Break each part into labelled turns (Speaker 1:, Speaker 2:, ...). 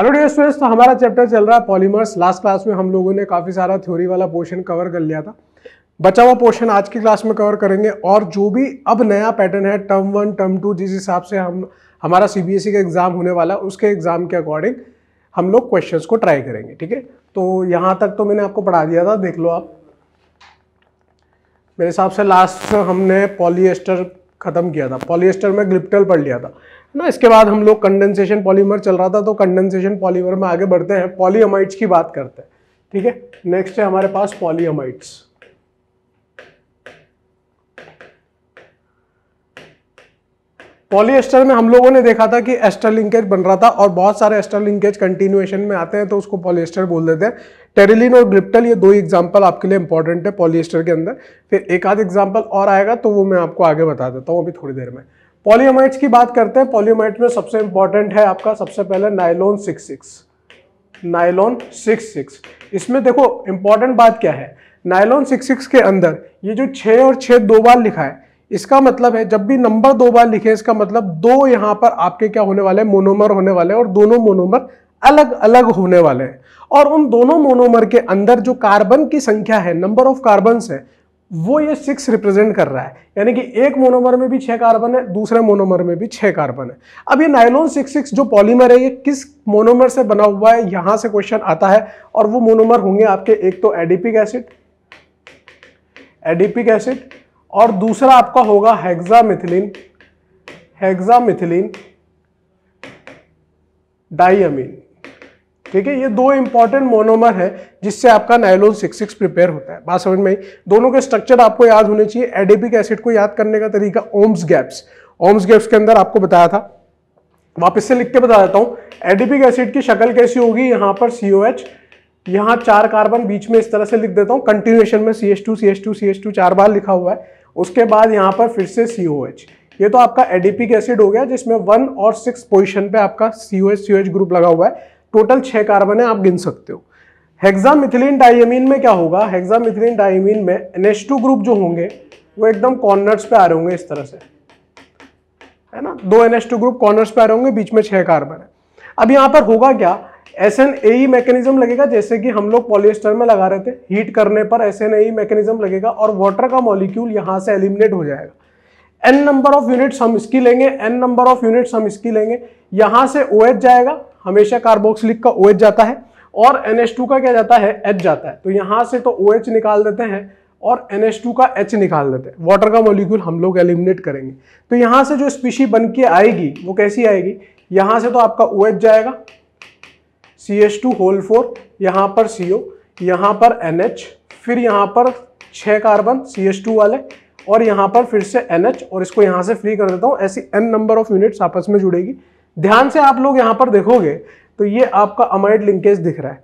Speaker 1: Hello dear students तो हमारा chapter चल रहा है पॉलीमर्स लास्ट क्लास में हम लोगों ने काफ़ी सारा थ्योरी वाला पोर्शन कवर कर लिया था बचा हुआ पोर्शन आज की क्लास में कवर करेंगे और जो भी अब नया पैटर्न है टर्म वन टर्म टू जिस हिसाब से हम हमारा सीबीएसई e का एग्ज़ाम होने वाला है उसके एग्ज़ाम के अकॉर्डिंग हम लोग क्वेश्चन को ट्राई करेंगे ठीक है तो यहाँ तक तो मैंने आपको पढ़ा दिया था देख लो आप मेरे हिसाब से लास्ट हमने पॉलिएस्टर ख़त्म किया था पॉलिएस्टर में ग्लिप्टल पढ़ लिया था ना इसके बाद हम लोग कंडेंसेशन पॉलीमर चल रहा था तो कंडेंसेशन पॉलीमर में आगे बढ़ते हैं पॉलीअमाइट्स की बात करते हैं ठीक है नेक्स्ट है हमारे पास पॉलीअमाइट्स पॉलीएस्टर में हम लोगों ने देखा था कि एस्टर लिंकेज बन रहा था और बहुत सारे एस्टर लिंकेज कंटिन्यूएशन में आते हैं तो उसको पॉलिएस्टर बोल देते हैं टेरिलिन और ग्रिप्टल ये दो एग्जांपल आपके लिए इंपॉर्टेंट है पॉलिएस्टर के अंदर फिर एक आध एग्जांपल और आएगा तो वो मैं आपको आगे बता देता हूँ तो अभी थोड़ी देर में पॉलीमाइट्स की बात करते हैं पॉलीमाइट में सबसे इंपॉर्टेंट है आपका सबसे पहले nylon six six nylon six six इसमें देखो इंपॉर्टेंट बात क्या है नाइलोन सिक्स सिक्स के अंदर ये जो छः और छः दो बार लिखा है इसका मतलब है जब भी नंबर दो बार लिखे इसका मतलब दो यहाँ पर आपके क्या होने वाले हैं मोनोमर होने वाले हैं और दोनों मोनोमर अलग अलग होने वाले हैं और उन दोनों मोनोमर के अंदर जो कार्बन की संख्या है नंबर ऑफ कार्बन है वो ये सिक्स रिप्रेजेंट कर रहा है यानी कि एक मोनोमर में भी छह कार्बन है दूसरे मोनोमर में भी छह कार्बन है अब ये नाइलोन सिक्स सिक्स जो पॉलीमर है ये किस मोनोमर से बना हुआ है यहां से क्वेश्चन आता है और वो मोनोमर होंगे आपके एक तो एडिपिक एसिड एडिपिक एसिड और दूसरा आपका होगा हेक्सामिथिलीन हेक्सामिथिलीन डाइअमीन ठीक है ये दो इंपॉर्टेंट मोनोमर है जिससे आपका नाइलोन सिक्स सिक्स प्रिपेयर होता है बात समझ में दोनों के स्ट्रक्चर आपको याद होने चाहिए एडेपिक एसिड को याद करने का तरीका ओम्स गैप्स ओम्स गैप्स के अंदर आपको बताया था वापस से लिख के बता देता हूँ एडिपिक एसिड की शक्ल कैसी होगी यहाँ पर सी ओ एच यहाँ चार कार्बन बीच में इस तरह से लिख देता हूँ कंटिन्यूएशन में C H two C H two C H two चार बार लिखा हुआ है उसके बाद यहाँ पर फिर से सी ओ एच ये तो आपका एडीपिक एसिड हो गया जिसमें वन और सिक्स पोजिशन पे आपका C O H C O H group लगा हुआ है टोटल छः कार्बन है आप गिन सकते हो मिथिलीन डाइमिन में क्या होगा मिथिलीन डाइमिन में एनएच2 ग्रुप जो होंगे वो एकदम कॉर्नर्स पे आ रहे होंगे इस तरह से है ना दो टू ग्रुप कॉर्नर्स पे आ रहे होंगे बीच में छह कार्बन है अब यहाँ पर होगा क्या एस एन ए मैकेनिज्म लगेगा जैसे कि हम लोग पॉलिएस्टर में लगा रहे थे हीट करने पर एस एन मैकेनिज्म लगेगा और वाटर का मॉलिक्यूल यहाँ से एलिमिनेट हो जाएगा एन नंबर ऑफ यूनिट्स हम इसकी लेंगे एन नंबर ऑफ यूनिट्स हम इसकी लेंगे यहाँ से ओ OH जाएगा हमेशा कार्बोक्सिलिक का ओ OH जाता है और एन का क्या जाता है एच जाता है तो यहाँ से तो ओ OH निकाल देते हैं और एन का एच निकाल देते हैं वाटर का मोलिक्यूल हम लोग एलिमिनेट करेंगे तो यहाँ से जो स्पीशी बन के आएगी वो कैसी आएगी यहाँ से तो आपका ओ OH जाएगा C H two whole four यहाँ पर सी ओ यहाँ पर एन एच फिर यहाँ पर छः कार्बन सी एच टू वाले और यहाँ पर फिर से एन और इसको यहाँ से फ्री कर देता हूँ ऐसी एन नंबर ऑफ यूनिट्स आपस में जुड़ेगी ध्यान से आप लोग यहां पर देखोगे तो ये आपका अमाइड लिंकेज दिख रहा है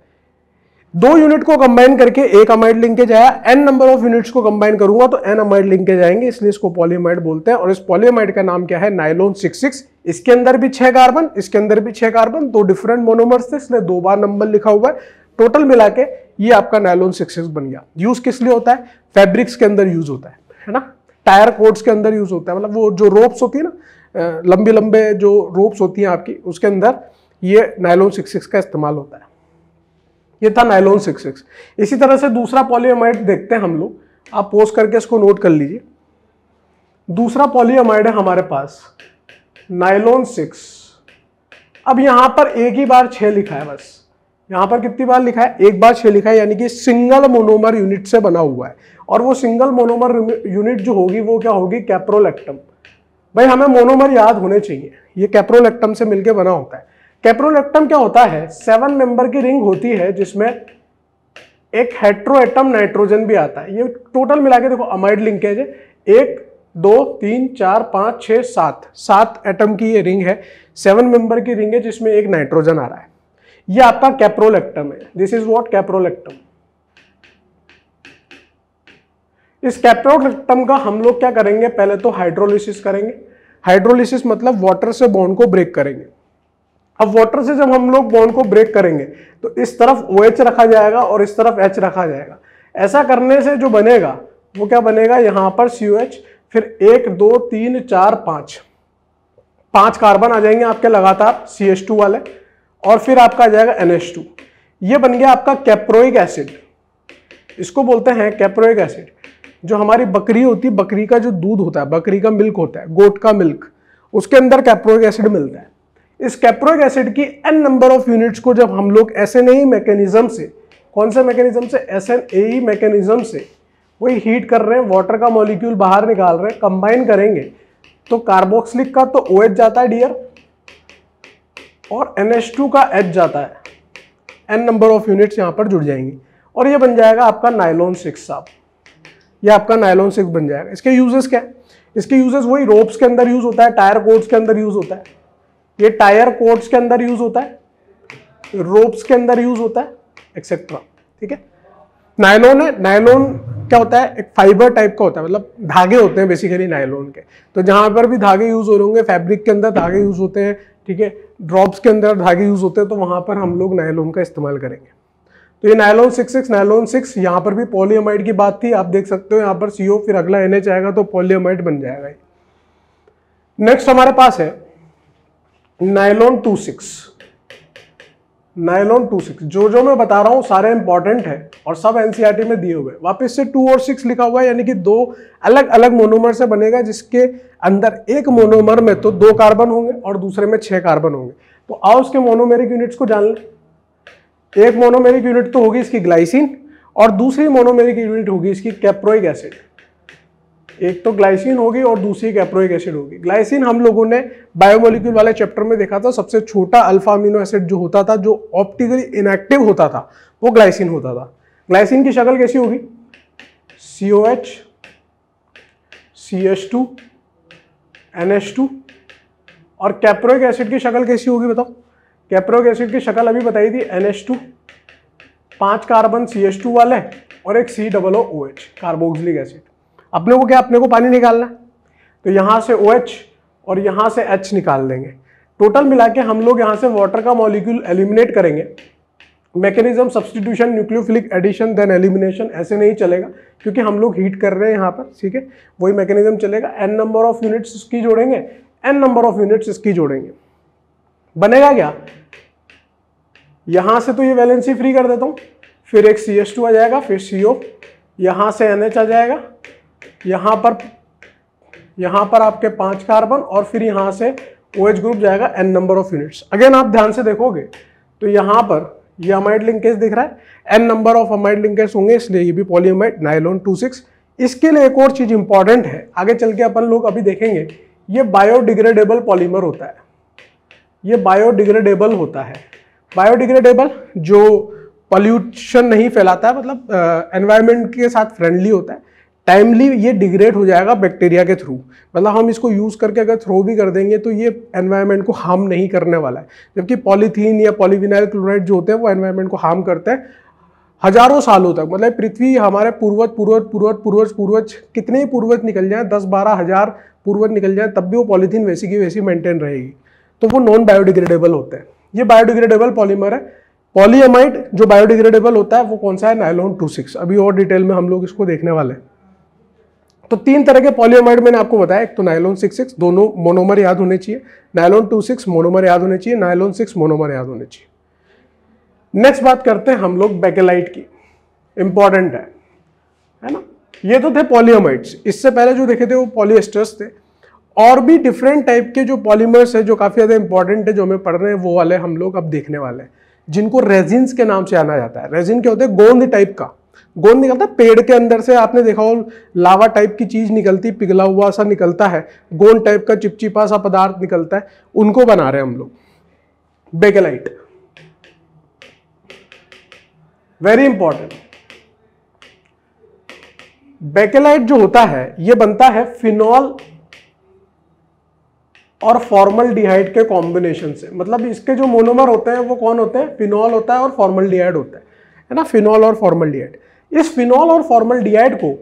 Speaker 1: दो यूनिट को कंबाइन करके एक अमाइड लिंकेज आया एन नंबर ऑफ यूनिट्स को कंबाइन करूंगा तो एन अमाइड लिंकेज आएंगे इसलिए इसको पॉलीमाइड बोलते हैं और इस पॉलीमाइड का नाम क्या है नाइलोन सिक्स सिक्स इसके अंदर भी छह कार्बन इसके अंदर भी छह कार्बन दो डिफरेंट मोनोमर्स थे इसलिए दो बार नंबर लिखा हुआ है टोटल मिला के ये आपका नाइलोन सिक्स बन गया यूज किस लिए होता है फेब्रिक्स के अंदर यूज होता है है ना टायर कोड्स के अंदर यूज होता है मतलब वो जो रोप्स होती है ना लंबे लंबे जो रोप्स होती हैं आपकी उसके अंदर ये नायलोन सिक्स सिक्स का इस्तेमाल होता है ये था नायलोन सिक्स सिक्स इसी तरह से दूसरा पॉलीअमाइड देखते हैं हम लोग आप पोस्ट करके इसको नोट कर लीजिए दूसरा पॉलीअमाइड है हमारे पास नायलोन सिक्स अब यहां पर एक ही बार छ लिखा है बस यहां पर कितनी बार लिखा है एक बार छ लिखा है यानी कि सिंगल मोनोमर यूनिट से बना हुआ है और वो सिंगल मोनोमर यूनिट जो होगी वो क्या होगी कैप्रोलेक्टम भाई हमें मोनोमर याद होने चाहिए ये कैप्रोलेक्टम से मिलके बना होता है कैप्रोलेक्टम क्या होता है सेवन मेंबर की रिंग होती है जिसमें एक हेट्रोएटम नाइट्रोजन भी आता है ये टोटल मिला के देखो अमाइड लिंकेज है एक दो तीन चार पाँच छः सात सात एटम की ये रिंग है सेवन मेंबर की रिंग है जिसमें एक नाइट्रोजन आ रहा है ये आपका कैप्रोलेक्टम है दिस इज वॉट कैप्रोलेक्टम इस कैप्रोरेक्टम का हम लोग क्या करेंगे पहले तो हाइड्रोलिसिस करेंगे हाइड्रोलिसिस मतलब वाटर से बॉन्ड को ब्रेक करेंगे अब वाटर से जब हम लोग बॉन्ड को ब्रेक करेंगे तो इस तरफ ओ OH रखा जाएगा और इस तरफ एच रखा जाएगा ऐसा करने से जो बनेगा वो क्या बनेगा यहाँ पर सी फिर एक दो तीन चार पाँच पांच कार्बन आ जाएंगे आपके लगातार सी एच टू वाले और फिर आपका आ जाएगा एन एच टू ये बन गया आपका कैप्रोइक एसिड इसको बोलते हैं कैप्रोइक एसिड जो हमारी बकरी होती है बकरी का जो दूध होता है बकरी का मिल्क होता है गोट का मिल्क उसके अंदर कैप्रोइक एसिड मिलता है इस कैप्रोइक एसिड की एन नंबर ऑफ यूनिट्स को जब हम लोग एस एन मैकेनिज्म से कौन से मैकेनिज्म से एस एन मैकेनिज्म से वही हीट कर रहे हैं वाटर का मॉलिक्यूल बाहर निकाल रहे हैं कंबाइन करेंगे तो कार्बोक्सिलिक का तो ओ OH जाता है डियर और NH2 का H जाता है एन नंबर ऑफ यूनिट्स यहाँ पर जुड़ जाएंगे और ये बन जाएगा आपका नाइलॉन सिक्स साफ ये आपका नायलॉन सिक्स बन जाएगा इसके यूजेस क्या है इसके यूजेस वही रोप्स के अंदर यूज होता है टायर कोट्स के अंदर यूज होता है ये टायर कोट्स के अंदर यूज होता है रोप्स के अंदर यूज होता है एक्सेट्रा ठीक है नायलॉन है नायलॉन क्या होता है एक फाइबर टाइप का होता है मतलब धागे होते हैं बेसिकली नायलॉन के तो जहां पर भी धागे यूज हो रहे होंगे फैब्रिक के अंदर धागे यूज होते हैं ठीक है ड्रॉप्स के अंदर धागे यूज होते हैं तो वहाँ पर हम लोग नायलॉन का इस्तेमाल करेंगे तो ये nylon six six nylon six यहाँ पर भी पोलियोमाइड की बात थी आप देख सकते हो यहाँ पर सीओ फिर अगला एन आएगा तो पोलियोमाइड बन जाएगा नेक्स्ट हमारे पास है nylon two six nylon two six जो जो मैं बता रहा हूँ सारे इंपॉर्टेंट है और सब एनसीईआरटी e में दिए हुए वापस से टू और सिक्स लिखा हुआ है यानी कि दो अलग अलग मोनोमर से बनेगा जिसके अंदर एक मोनोमर में तो दो कार्बन होंगे और दूसरे में छह कार्बन होंगे तो आओ उसके मोनोमेरिक यूनिट्स को जान लें एक मोनोमेरिक यूनिट तो होगी इसकी ग्लाइसिन और दूसरी मोनोमेरिक यूनिट होगी इसकी कैप्रोइक एसिड एक तो ग्लाइसिन होगी और दूसरी कैप्रोइक एसिड होगी ग्लाइसिन हम लोगों ने बायोमोलिक्यूल वाले चैप्टर में देखा था सबसे छोटा अल्फा अमीनो एसिड जो होता था जो ऑप्टिकली इनएक्टिव होता था वो ग्लाइसिन होता था ग्लाइसिन की शक्ल कैसी होगी C O H C H two N H two और कैप्रोइक एसिड की शक्ल कैसी होगी बताओ कैप्रोक एसिड की शक्ल अभी बताई थी एन एच टू पाँच कार्बन सी एच टू वाले और एक C double O O H carboxylic acid अपने को क्या अपने को पानी निकालना है तो यहाँ से ओ OH एच और यहाँ से एच निकाल देंगे टोटल मिला के हम लोग यहाँ से वाटर का मॉलिक्यूल एलिमिनेट करेंगे mechanism substitution nucleophilic addition then elimination ऐसे नहीं चलेगा क्योंकि हम लोग हीट कर रहे हैं यहाँ पर ठीक है वही मैकेनिज्म चलेगा एन नंबर ऑफ यूनिट्स इसकी जोड़ेंगे एन नंबर ऑफ यूनिट्स इसकी जोड़ेंगे बनेगा क्या यहाँ से तो ये वैलेंसी फ्री कर देता हूँ फिर एक सी एस टू आ जाएगा फिर सी ओ यहाँ से एन एच आ जाएगा यहाँ पर यहाँ पर आपके पांच कार्बन और फिर यहां से ओ एच ग्रुप जाएगा N number of units again आप ध्यान से देखोगे तो यहाँ पर ये अमाइड लिंकेज दिख रहा है n number of amide linkage होंगे इसलिए ये भी पॉलीमाइड नाइलोन टू सिक्स इसके लिए एक और चीज़ इंपॉर्टेंट है आगे चल के अपन लोग अभी देखेंगे ये बायोडिग्रेडेबल पॉलीमर होता है ये बायोडिग्रेडेबल होता है बायोडिग्रेडेबल जो पॉल्यूशन नहीं फैलाता है मतलब एनवायरनमेंट के साथ फ्रेंडली होता है टाइमली ये डिग्रेड हो जाएगा बैक्टीरिया के थ्रू मतलब हम इसको यूज़ करके अगर थ्रो भी कर देंगे तो ये एनवायरनमेंट को हार्म नहीं करने वाला है जबकि पॉलीथीन या पॉलीविनाइल क्लोराइड जो होते हैं वो एनवायरनमेंट को हार्म करते हैं हजारों सालों तक मतलब पृथ्वी हमारे पूर्वज पूर्वज पूर्वज पूर्वज पूर्वज कितने ही पूर्वज निकल जाए दस बारह हज़ार पूर्वज निकल जाए तब भी वो पॉलीथीन वैसी की वैसी मेंटेन रहेगी तो वो नॉन बायोडिग्रेडेबल होते हैं ये बायोडिग्रेडेबल पॉलीमर है पॉलीएमाइड जो बायोडिग्रेडेबल होता है वो कौन सा है नाइलॉन टू सिक्स अभी और डिटेल में हम लोग इसको देखने वाले हैं तो तीन तरह के पॉलीएमाइड मैंने आपको बताया एक तो नाइलॉन सिक्स सिक्स दोनों मोनोमर याद होने चाहिए नाइलॉन टू सिक्स मोनोमर याद होने चाहिए नाइलॉन सिक्स मोनोमर याद होने चाहिए नेक्स्ट बात करते हैं हम लोग बेकेलाइट की इंपॉर्टेंट है है ना ये तो थे पॉलीएमाइड्स इससे पहले जो देखे थे वो पॉलिएस्टर्स थे और भी डिफरेंट टाइप के जो पॉलीमर्स है जो काफ़ी ज़्यादा इंपॉर्टेंट है जो हमें पढ़ रहे हैं वो वाले हम लोग अब देखने वाले हैं जिनको रेजिन्स के नाम से आना जाता है रेजिन क्या होते हैं गोंद टाइप का गोंद निकलता है पेड़ के अंदर से आपने देखा हो लावा टाइप की चीज़ निकलती पिघला हुआ सा निकलता है गोंद टाइप का चिपचिपा सा पदार्थ निकलता है उनको बना रहे हैं हम लोग बेगेलाइट वेरी इंपॉर्टेंट बेकेलाइट जो होता है ये बनता है फिनॉल और फॉर्मल डिहाइड के कॉम्बिनेशन से मतलब इसके जो मोनोमर होते हैं वो कौन होते हैं फिनॉल होता है और फॉर्मल डिहाइड होता है है ना फिनॉल और फॉर्मल डिहाइड इस फिनॉल और फॉर्मल डिहाइड को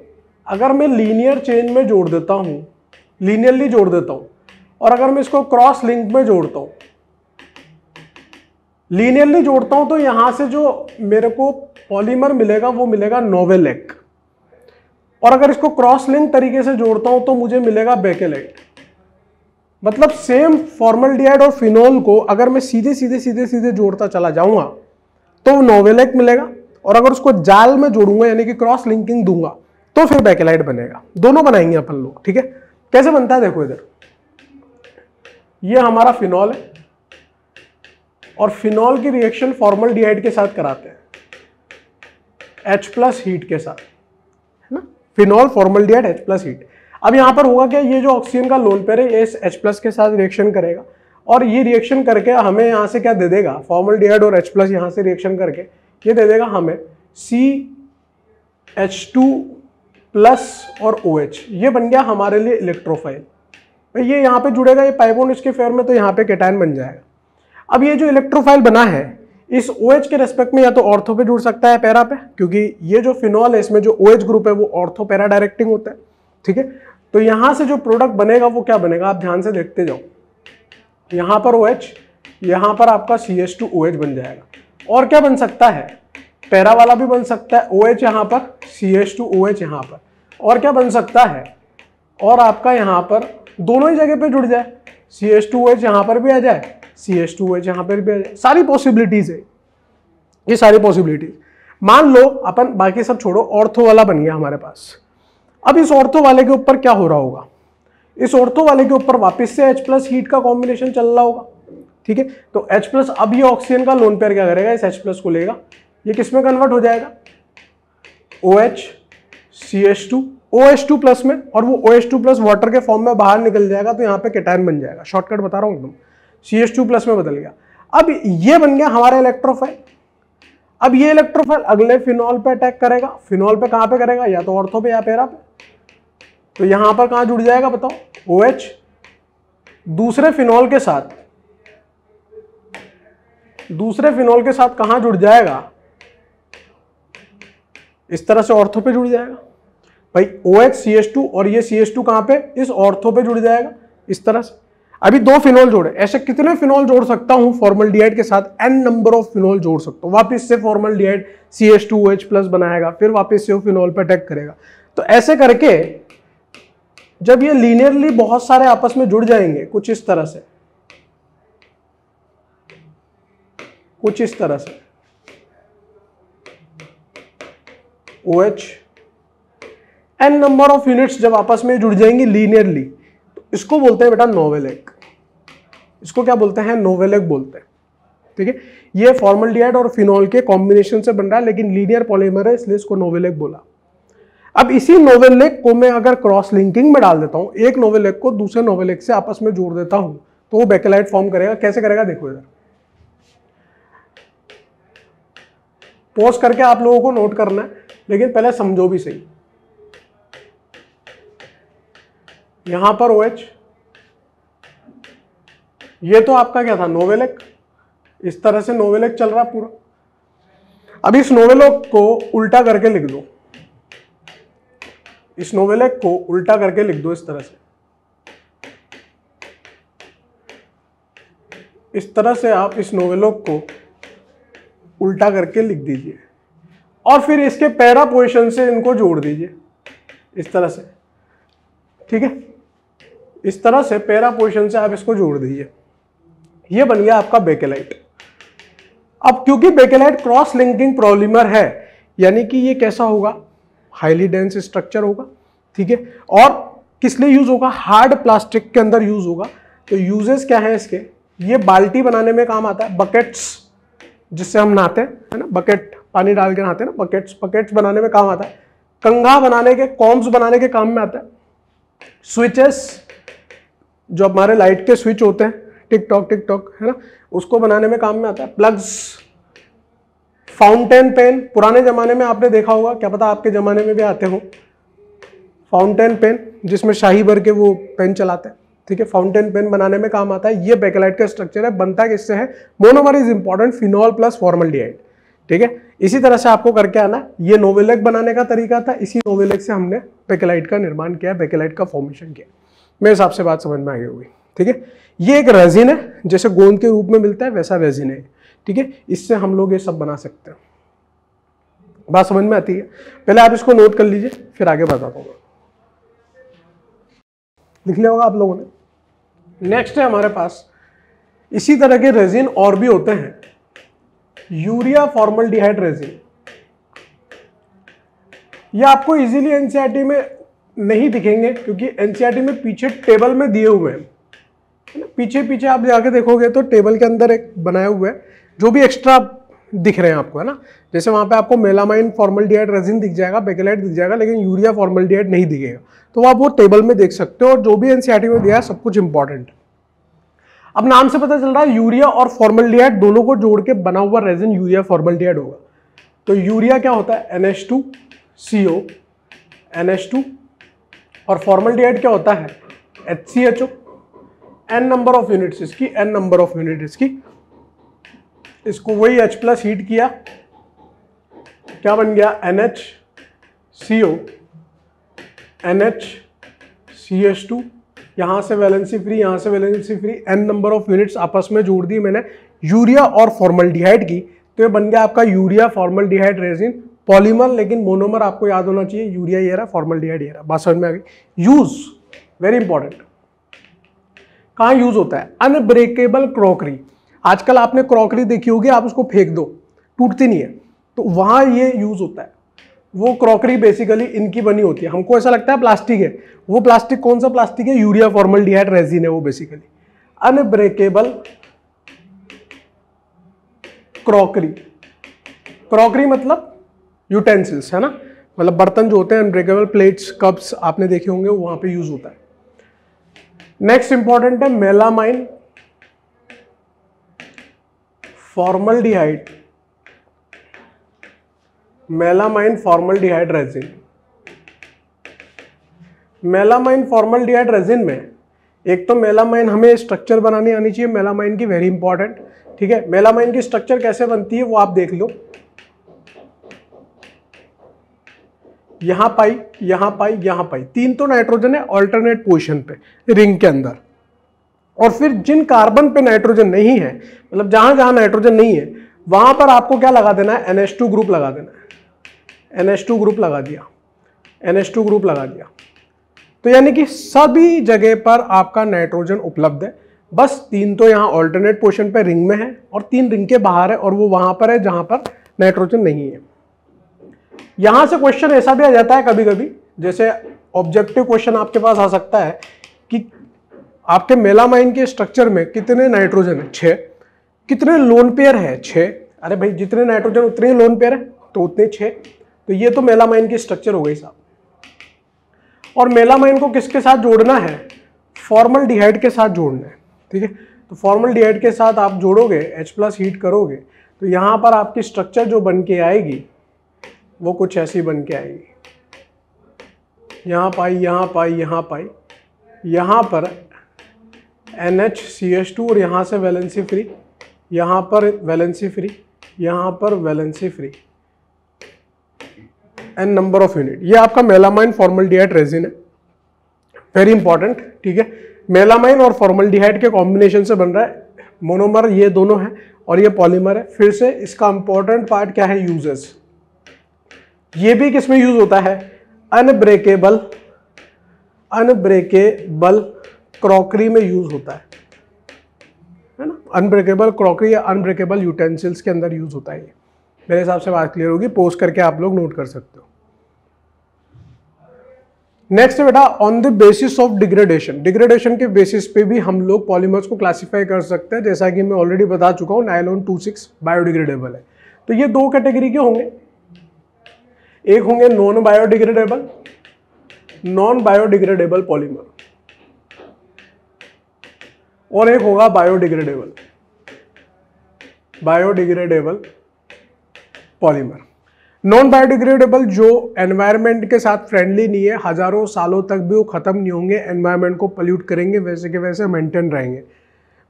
Speaker 1: अगर मैं लीनियर चेन में जोड़ देता हूँ लीनियरली जोड़ देता हूँ और अगर मैं इसको क्रॉस लिंक में जोड़ता हूँ लीनियरली जोड़ता हूँ तो यहाँ से जो मेरे को पॉलीमर मिलेगा वो मिलेगा नोवेलेक और अगर इसको क्रॉस लिंक तरीके से जोड़ता हूँ तो मुझे मिलेगा बेकेलेक्ट मतलब सेम फॉर्मलडिहाइड और फिनोल को अगर मैं सीधे सीधे सीधे सीधे जोड़ता चला जाऊंगा तो नोवेलेक मिलेगा और अगर उसको जाल में जोड़ूंगा यानी कि क्रॉस लिंकिंग दूंगा तो फिर बैकेलाइट बनेगा दोनों बनाएंगे अपन लोग ठीक है कैसे बनता है देखो इधर ये हमारा फिनॉल है और फिनॉल की रिएक्शन फॉर्मल डिहाइड के साथ कराते हैं एच प्लस हीट के साथ है ना phenol formaldehyde H plus heat अब यहाँ पर होगा क्या ये जो ऑक्सीजन का लोन पेयर है ये H प्लस के साथ रिएक्शन करेगा और ये रिएक्शन करके हमें यहाँ से क्या दे देगा फॉर्मल डीहाइड और H प्लस यहाँ से रिएक्शन करके ये दे देगा हमें सी एच टू प्लस और ओ OH. एच ये बन गया हमारे लिए इलेक्ट्रोफाइल भाई ये यहाँ पे जुड़ेगा ये पाइपोन इसके फेयर में तो यहाँ पे कैटाइन बन जाएगा अब ये जो इलेक्ट्रोफाइल बना है इस ओ OH के रेस्पेक्ट में या तो ऑर्थो पे जुड़ सकता है पैरा पे क्योंकि ये जो फिनॉल है इसमें जो ओ OH ग्रुप है वो ऑर्थो पैरा डायरेक्टिंग होता है ठीक है तो यहाँ से जो प्रोडक्ट बनेगा वो क्या बनेगा आप ध्यान से देखते जाओ यहाँ पर ओ OH, यहाँ पर आपका C H two O H बन जाएगा और क्या बन सकता है पैरा वाला भी बन सकता है ओ OH यहाँ पर सी एच टू ओएच यहाँ पर और क्या बन सकता है और आपका यहाँ पर दोनों ही जगह पे जुड़ जाए C H two O H यहाँ पर भी आ जाए C H two O H यहाँ पर भी आ जाए सारी पॉसिबिलिटीज़ है ये सारी पॉसिबिलिटीज मान लो अपन बाकी सब छोड़ो ऑर्थो वाला बन गया हमारे पास अब इस ऑर्थो वाले के ऊपर क्या हो रहा होगा इस ऑर्थो वाले के ऊपर वापस से H प्लस हीट का कॉम्बिनेशन चल रहा होगा ठीक है तो H प्लस अब ये ऑक्सीजन का लोन पेयर क्या करेगा इस H प्लस को लेगा ये किस में कन्वर्ट हो जाएगा O H C H two O H two plus में और वो O H two plus water के फॉर्म में बाहर निकल जाएगा तो यहाँ पे केटाइन बन जाएगा शॉर्टकट बता रहा हूँ एकदम सी एच टू प्लस में बदल गया अब ये बन गया हमारा इलेक्ट्रोफाइल अब ये इलेक्ट्रोफाइल अगले फिनॉल पे अटैक करेगा फिनॉल पे कहाँ पे करेगा या तो ऑर्थो पे या पेरा पे तो यहां पर कहां जुड़ जाएगा बताओ ओ OH दूसरे फिनॉल के साथ दूसरे फिनॉल के साथ कहां जुड़ जाएगा इस तरह से ऑर्थो पे जुड़ जाएगा भाई O H C S two और ये सी एस टू पे इस ऑर्थो पे जुड़ जाएगा इस तरह से अभी दो फिनॉल जोड़े ऐसे कितने फिनॉल जोड़ सकता हूं फॉर्मल डीआइड के साथ एन नंबर ऑफ फिनॉल जोड़ सकता हूं वापस से formaldehyde C S two O H plus बनाएगा फिर वापस से वो फिनॉल पे अटैक करेगा तो ऐसे करके जब ये लीनियरली बहुत सारे आपस में जुड़ जाएंगे कुछ इस तरह से कुछ इस तरह से O H n number of units जब आपस में जुड़ जाएंगी लीनियरली तो इसको बोलते हैं बेटा नोवेल एक इसको क्या बोलते हैं नोवेल एक बोलते हैं ठीक है ये फॉर्मल और फिनॉल के कॉम्बिनेशन से बन रहा है लेकिन लीनियर पॉलीमर है इसलिए इसको नोवेल एक बोला अब इसी नोवेल लेक को मैं अगर क्रॉस लिंकिंग में डाल देता हूँ एक नोवेल लेक को दूसरे नोवेल लेक से आपस में जोड़ देता हूँ तो वो बेकेलाइट फॉर्म करेगा कैसे करेगा देखो इधर पोस्ट करके आप लोगों को नोट करना है लेकिन पहले समझो भी सही यहां पर ओ एच ये तो आपका क्या था नोवेलेक इस तरह से नोवेलेक चल रहा पूरा अब इस नोवेलेक को उल्टा करके लिख दो इस नोवेलेक को उल्टा करके लिख दो इस तरह से इस तरह से आप इस नोवेलों को उल्टा करके लिख दीजिए और फिर इसके पैरा पोजिशन से इनको जोड़ दीजिए इस तरह से ठीक है इस तरह से पैरा पोजिशन से आप इसको जोड़ दीजिए ये बन गया आपका बेकेलाइट अब क्योंकि बेकेलाइट क्रॉस लिंकिंग प्रॉब्लिमर है यानी कि ये कैसा होगा हाईली डेंस स्ट्रक्चर होगा ठीक है और किस लिए यूज़ होगा हार्ड प्लास्टिक के अंदर यूज़ होगा तो यूजेस क्या है इसके ये बाल्टी बनाने में काम आता है बकेट्स जिससे हम नहाते हैं है ना बकेट पानी डाल के नहाते हैं ना बकेट्स बकेट्स बनाने में काम आता है कंघा बनाने के कॉम्स बनाने के काम में आता है स्विचेस जो हमारे लाइट के स्विच होते हैं टिक टॉक टिक टॉक है ना उसको बनाने में काम में आता है प्लग्स फाउंटेन पेन पुराने ज़माने में आपने देखा होगा क्या पता आपके ज़माने में भी आते हो फाउंटेन पेन जिसमें शाही भर के वो पेन चलाते हैं ठीक है फाउंटेन पेन बनाने में काम आता है ये बेकेलाइट का स्ट्रक्चर है बनता किससे है monomer is important phenol plus formal ठीक है इसी तरह से आपको करके आना ये नोवेलेक बनाने का तरीका था इसी नोवेलेक से हमने बेकेलाइट का निर्माण किया बेकेलाइट का फॉर्मेशन किया मेरे हिसाब से बात समझ में आई होगी ठीक है ये एक रेजिन है जैसे गोंद के रूप में मिलता है वैसा रेजिन है ठीक है इससे हम लोग ये सब बना सकते हैं बात समझ में आती है पहले आप इसको नोट कर लीजिए फिर आगे बताता हूँ लिख लिया होगा आप लोगों ने नेक्स्ट है हमारे पास इसी तरह के रेजिन और भी होते हैं यूरिया फॉर्मल डिहाइड रेजिन ये आपको इजीली एनसीईआरटी e में नहीं दिखेंगे क्योंकि एनसीईआरटी e में पीछे टेबल में दिए हुए हैं पीछे पीछे आप जाके देखोगे तो टेबल के अंदर एक बनाया हुआ है जो भी एक्स्ट्रा दिख रहे हैं आपको है ना जैसे वहाँ पे आपको मेलामाइन फॉर्मल डीआइड रेजिन दिख जाएगा बेकेलाइट दिख जाएगा लेकिन यूरिया फॉर्मल डीआइड नहीं दिखेगा तो आप वो टेबल में देख सकते हो और जो भी एनसीआरटी e में दिया है सब कुछ इंपॉर्टेंट अब नाम से पता चल रहा है यूरिया और फॉर्मल डीआइड दोनों को जोड़ के बना हुआ रेजिन यूरिया फॉर्मल डीएड होगा तो यूरिया क्या होता है N H two C O N H two और फॉर्मल डीआइड क्या होता है H C H O n number of units इसकी एन नंबर ऑफ यूनिट इसकी इसको वही H प्लस हीट किया क्या बन गया N H C O N H C H two यहाँ से वैलेंसी फ्री यहाँ से valency free n number of units आपस में जोड़ दी मैंने यूरिया और डिहाइड की तो ये बन गया आपका urea formaldehyde resin polymer लेकिन मोनोमर आपको याद होना चाहिए यूरिया ये रहा डिहाइड ये रहा बात समझ में आ गई यूज वेरी इंपॉर्टेंट कहाँ यूज होता है अनब्रेकेबल क्रॉकरी आजकल आपने क्रॉकरी देखी होगी आप उसको फेंक दो टूटती नहीं है तो वहाँ ये यूज़ होता है वो क्रॉकरी बेसिकली इनकी बनी होती है हमको ऐसा लगता है प्लास्टिक है वो प्लास्टिक कौन सा प्लास्टिक है यूरिया फॉर्मल डिहाइड रेजिन है वो बेसिकली अनब्रेकेबल क्रॉकरी क्रॉकरी मतलब यूटेंसिल्स है ना मतलब बर्तन जो होते हैं अनब्रेकेबल प्लेट्स कप्स आपने देखे होंगे वहां पे यूज़ होता है नेक्स्ट इंपॉर्टेंट है melamine formaldehyde melamine formaldehyde resin melamine formaldehyde resin में एक तो मेलामाइन हमें स्ट्रक्चर बनाने आनी चाहिए मेलामाइन की वेरी इंपॉर्टेंट ठीक है मेलामाइन की स्ट्रक्चर कैसे बनती है वो आप देख लो यहां पाई यहां पाई यहां पाई तीन तो नाइट्रोजन है ऑल्टरनेट पोजिशन पे रिंग के अंदर और फिर जिन कार्बन पे नाइट्रोजन नहीं है मतलब जहां जहाँ नाइट्रोजन नहीं है वहां पर आपको क्या लगा देना है टू ग्रुप लगा देना है टू ग्रुप लगा दिया टू ग्रुप लगा दिया तो यानी कि सभी जगह पर आपका नाइट्रोजन उपलब्ध है बस तीन तो यहाँ ऑल्टरनेट पोर्शन पे रिंग में है और तीन रिंग के बाहर है और वो वहाँ पर है जहाँ पर नाइट्रोजन नहीं है यहाँ से क्वेश्चन ऐसा भी आ जाता है कभी कभी जैसे ऑब्जेक्टिव क्वेश्चन आपके पास आ सकता है कि आपके मेलामाइन के स्ट्रक्चर में कितने नाइट्रोजन है छः कितने लोन पेयर है छः अरे भाई जितने नाइट्रोजन उतने ही लोन पेयर है तो उतने छः तो ये तो मेलामाइन की स्ट्रक्चर हो गई साहब और मेलामाइन को किसके साथ जोड़ना है फॉर्मल डिहाइड के साथ जोड़ना है ठीक है तो फॉर्मल डिहाइड के साथ आप जोड़ोगे H प्लस हीट करोगे तो यहाँ पर आपकी स्ट्रक्चर जो बन के आएगी वो कुछ ऐसी बन के आएगी यहाँ पाई यहाँ पाई यहाँ पाई यहाँ पर N H C H two और यहाँ से वैलेंसी फ्री यहाँ पर वैलेंसी फ्री यहाँ पर valency free and number of unit ये आपका मेलामाइन फॉर्मल रेजिन है वेरी इंपॉर्टेंट ठीक है मेलामाइन और फॉर्मल डिहाइट के कॉम्बिनेशन से बन रहा है मोनोमर ये दोनों है और ये पॉलीमर है फिर से इसका इंपॉर्टेंट पार्ट क्या है यूजेस ये भी किस में यूज होता है अनब्रेकेबल अनब्रेकेबल क्रॉकरी में यूज़ होता है है ना अनब्रेकेबल क्रॉकरी या अनब्रेकेबल यूटेंसिल्स के अंदर यूज़ होता है ये मेरे हिसाब से बात क्लियर होगी पोस्ट करके आप लोग नोट कर सकते हो नेक्स्ट बेटा on the basis of degradation degradation के बेसिस पे भी हम लोग पॉलीमर्स को क्लासिफाई कर सकते हैं जैसा कि मैं ऑलरेडी बता चुका हूं नाइलॉन टू सिक्स बायोडिग्रेडेबल है तो ये दो कैटेगरी के होंगे एक होंगे non biodegradable non biodegradable polymer और एक होगा biodegradable biodegradable polymer non biodegradable जो एनवायरनमेंट के साथ फ्रेंडली नहीं है हजारों सालों तक भी वो खत्म नहीं होंगे एनवायरनमेंट को पोल्यूट करेंगे वैसे के वैसे मेंटेन रहेंगे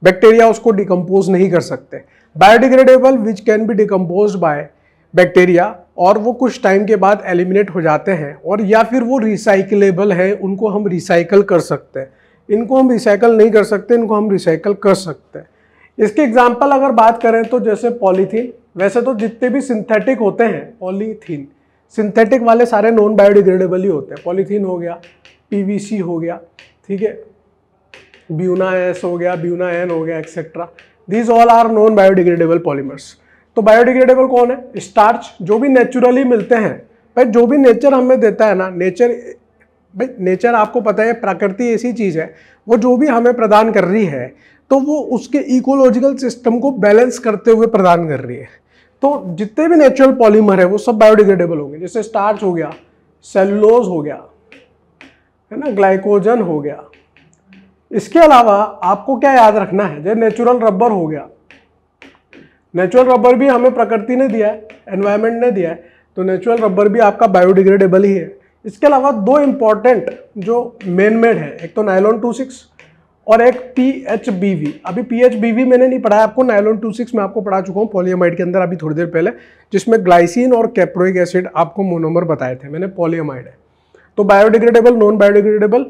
Speaker 1: बैक्टीरिया उसको डिकम्पोज नहीं कर सकते biodegradable which can be decompose by bacteria और वो कुछ टाइम के बाद एलिमिनेट हो जाते हैं और या फिर वो रिसाइकलेबल है उनको हम रिसाइकल कर सकते हैं इनको हम रिसाइकल नहीं कर सकते इनको हम रिसाइकल कर सकते हैं इसके एग्जाम्पल अगर बात करें तो जैसे पॉलीथीन वैसे तो जितने भी सिंथेटिक होते हैं पॉलीथीन सिंथेटिक वाले सारे नॉन बायोडिग्रेडेबल ही होते हैं पॉलीथीन हो गया पीवीसी हो गया ठीक है ब्यूना एस हो गया ब्यूना एन हो गया etcetera these all are non biodegradable polymers तो बायोडिग्रेडेबल कौन है स्टार्च जो भी नेचुरली मिलते हैं भाई जो भी नेचर हमें देता है ना नेचर भाई नेचर आपको पता है प्रकृति ऐसी चीज़ है वो जो भी हमें प्रदान कर रही है तो वो उसके इकोलॉजिकल सिस्टम को बैलेंस करते हुए प्रदान कर रही है तो जितने भी नेचुरल पॉलीमर है वो सब बायोडिग्रेडेबल होंगे जैसे स्टार्च हो गया सेलुलोज हो गया है ना ग्लाइकोजन हो गया इसके अलावा आपको क्या याद रखना है जैसे नेचुरल रबर हो गया नेचुरल रबर भी हमें प्रकृति ने दिया है एनवायरमेंट ने दिया है तो नेचुरल रबर भी आपका बायोडिग्रेडेबल ही है इसके अलावा दो इम्पॉर्टेंट जो मेन मेड है एक तो नायलॉन टू सिक्स और एक पी एच बी वी अभी पी एच बी वी मैंने नहीं पढ़ाया आपको नायलॉन टू सिक्स मैं आपको पढ़ा चुका हूँ पोलियोमाइड के अंदर अभी थोड़ी देर पहले जिसमें ग्लाइसिन और कैप्रोइक एसिड आपको मोनोमर बताए थे मैंने पोलियोमाइड है तो बायोडिग्रेडेबल नॉन बायोडिग्रेडेबल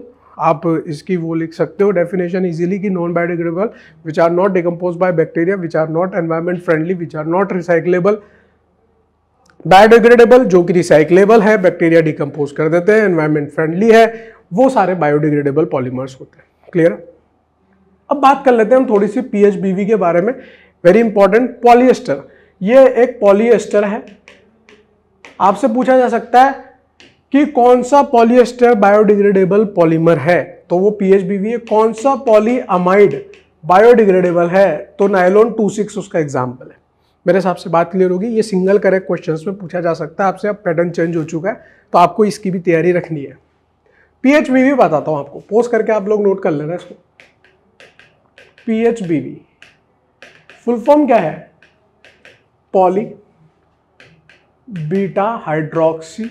Speaker 1: आप इसकी वो लिख सकते हो डेफिनेशन इजीली कि non biodegradable which are not decompose by bacteria which are not environment friendly which are not recyclable biodegradable जो कि रिसाइकलेबल है बैक्टीरिया डिकम्पोज कर देते हैं एनवायरमेंट फ्रेंडली है वो सारे बायोडिग्रेडेबल पॉलीमर्स होते हैं क्लियर अब बात कर लेते हैं हम थोड़ी सी पी के बारे में वेरी इंपॉर्टेंट पॉलिएस्टर ये एक पॉलीएस्टर है आपसे पूछा जा सकता है कि कौन सा पॉलिएस्टर बायोडिग्रेडेबल पॉलीमर है तो वो पीएचबीवी है कौन सा पॉलीअमाइड बायोडिग्रेडेबल है तो टू 26 उसका एग्जाम्पल है मेरे हिसाब से बात क्लियर होगी ये सिंगल करेक्ट क्वेश्चंस में पूछा जा सकता है आपसे अब पैटर्न चेंज हो चुका है तो आपको इसकी भी तैयारी रखनी है पीएचबीवी भी बताता हूँ आपको पोस्ट करके आप लोग नोट कर लेना इसको पीएचबीवी फुल फॉर्म क्या है poly beta hydroxy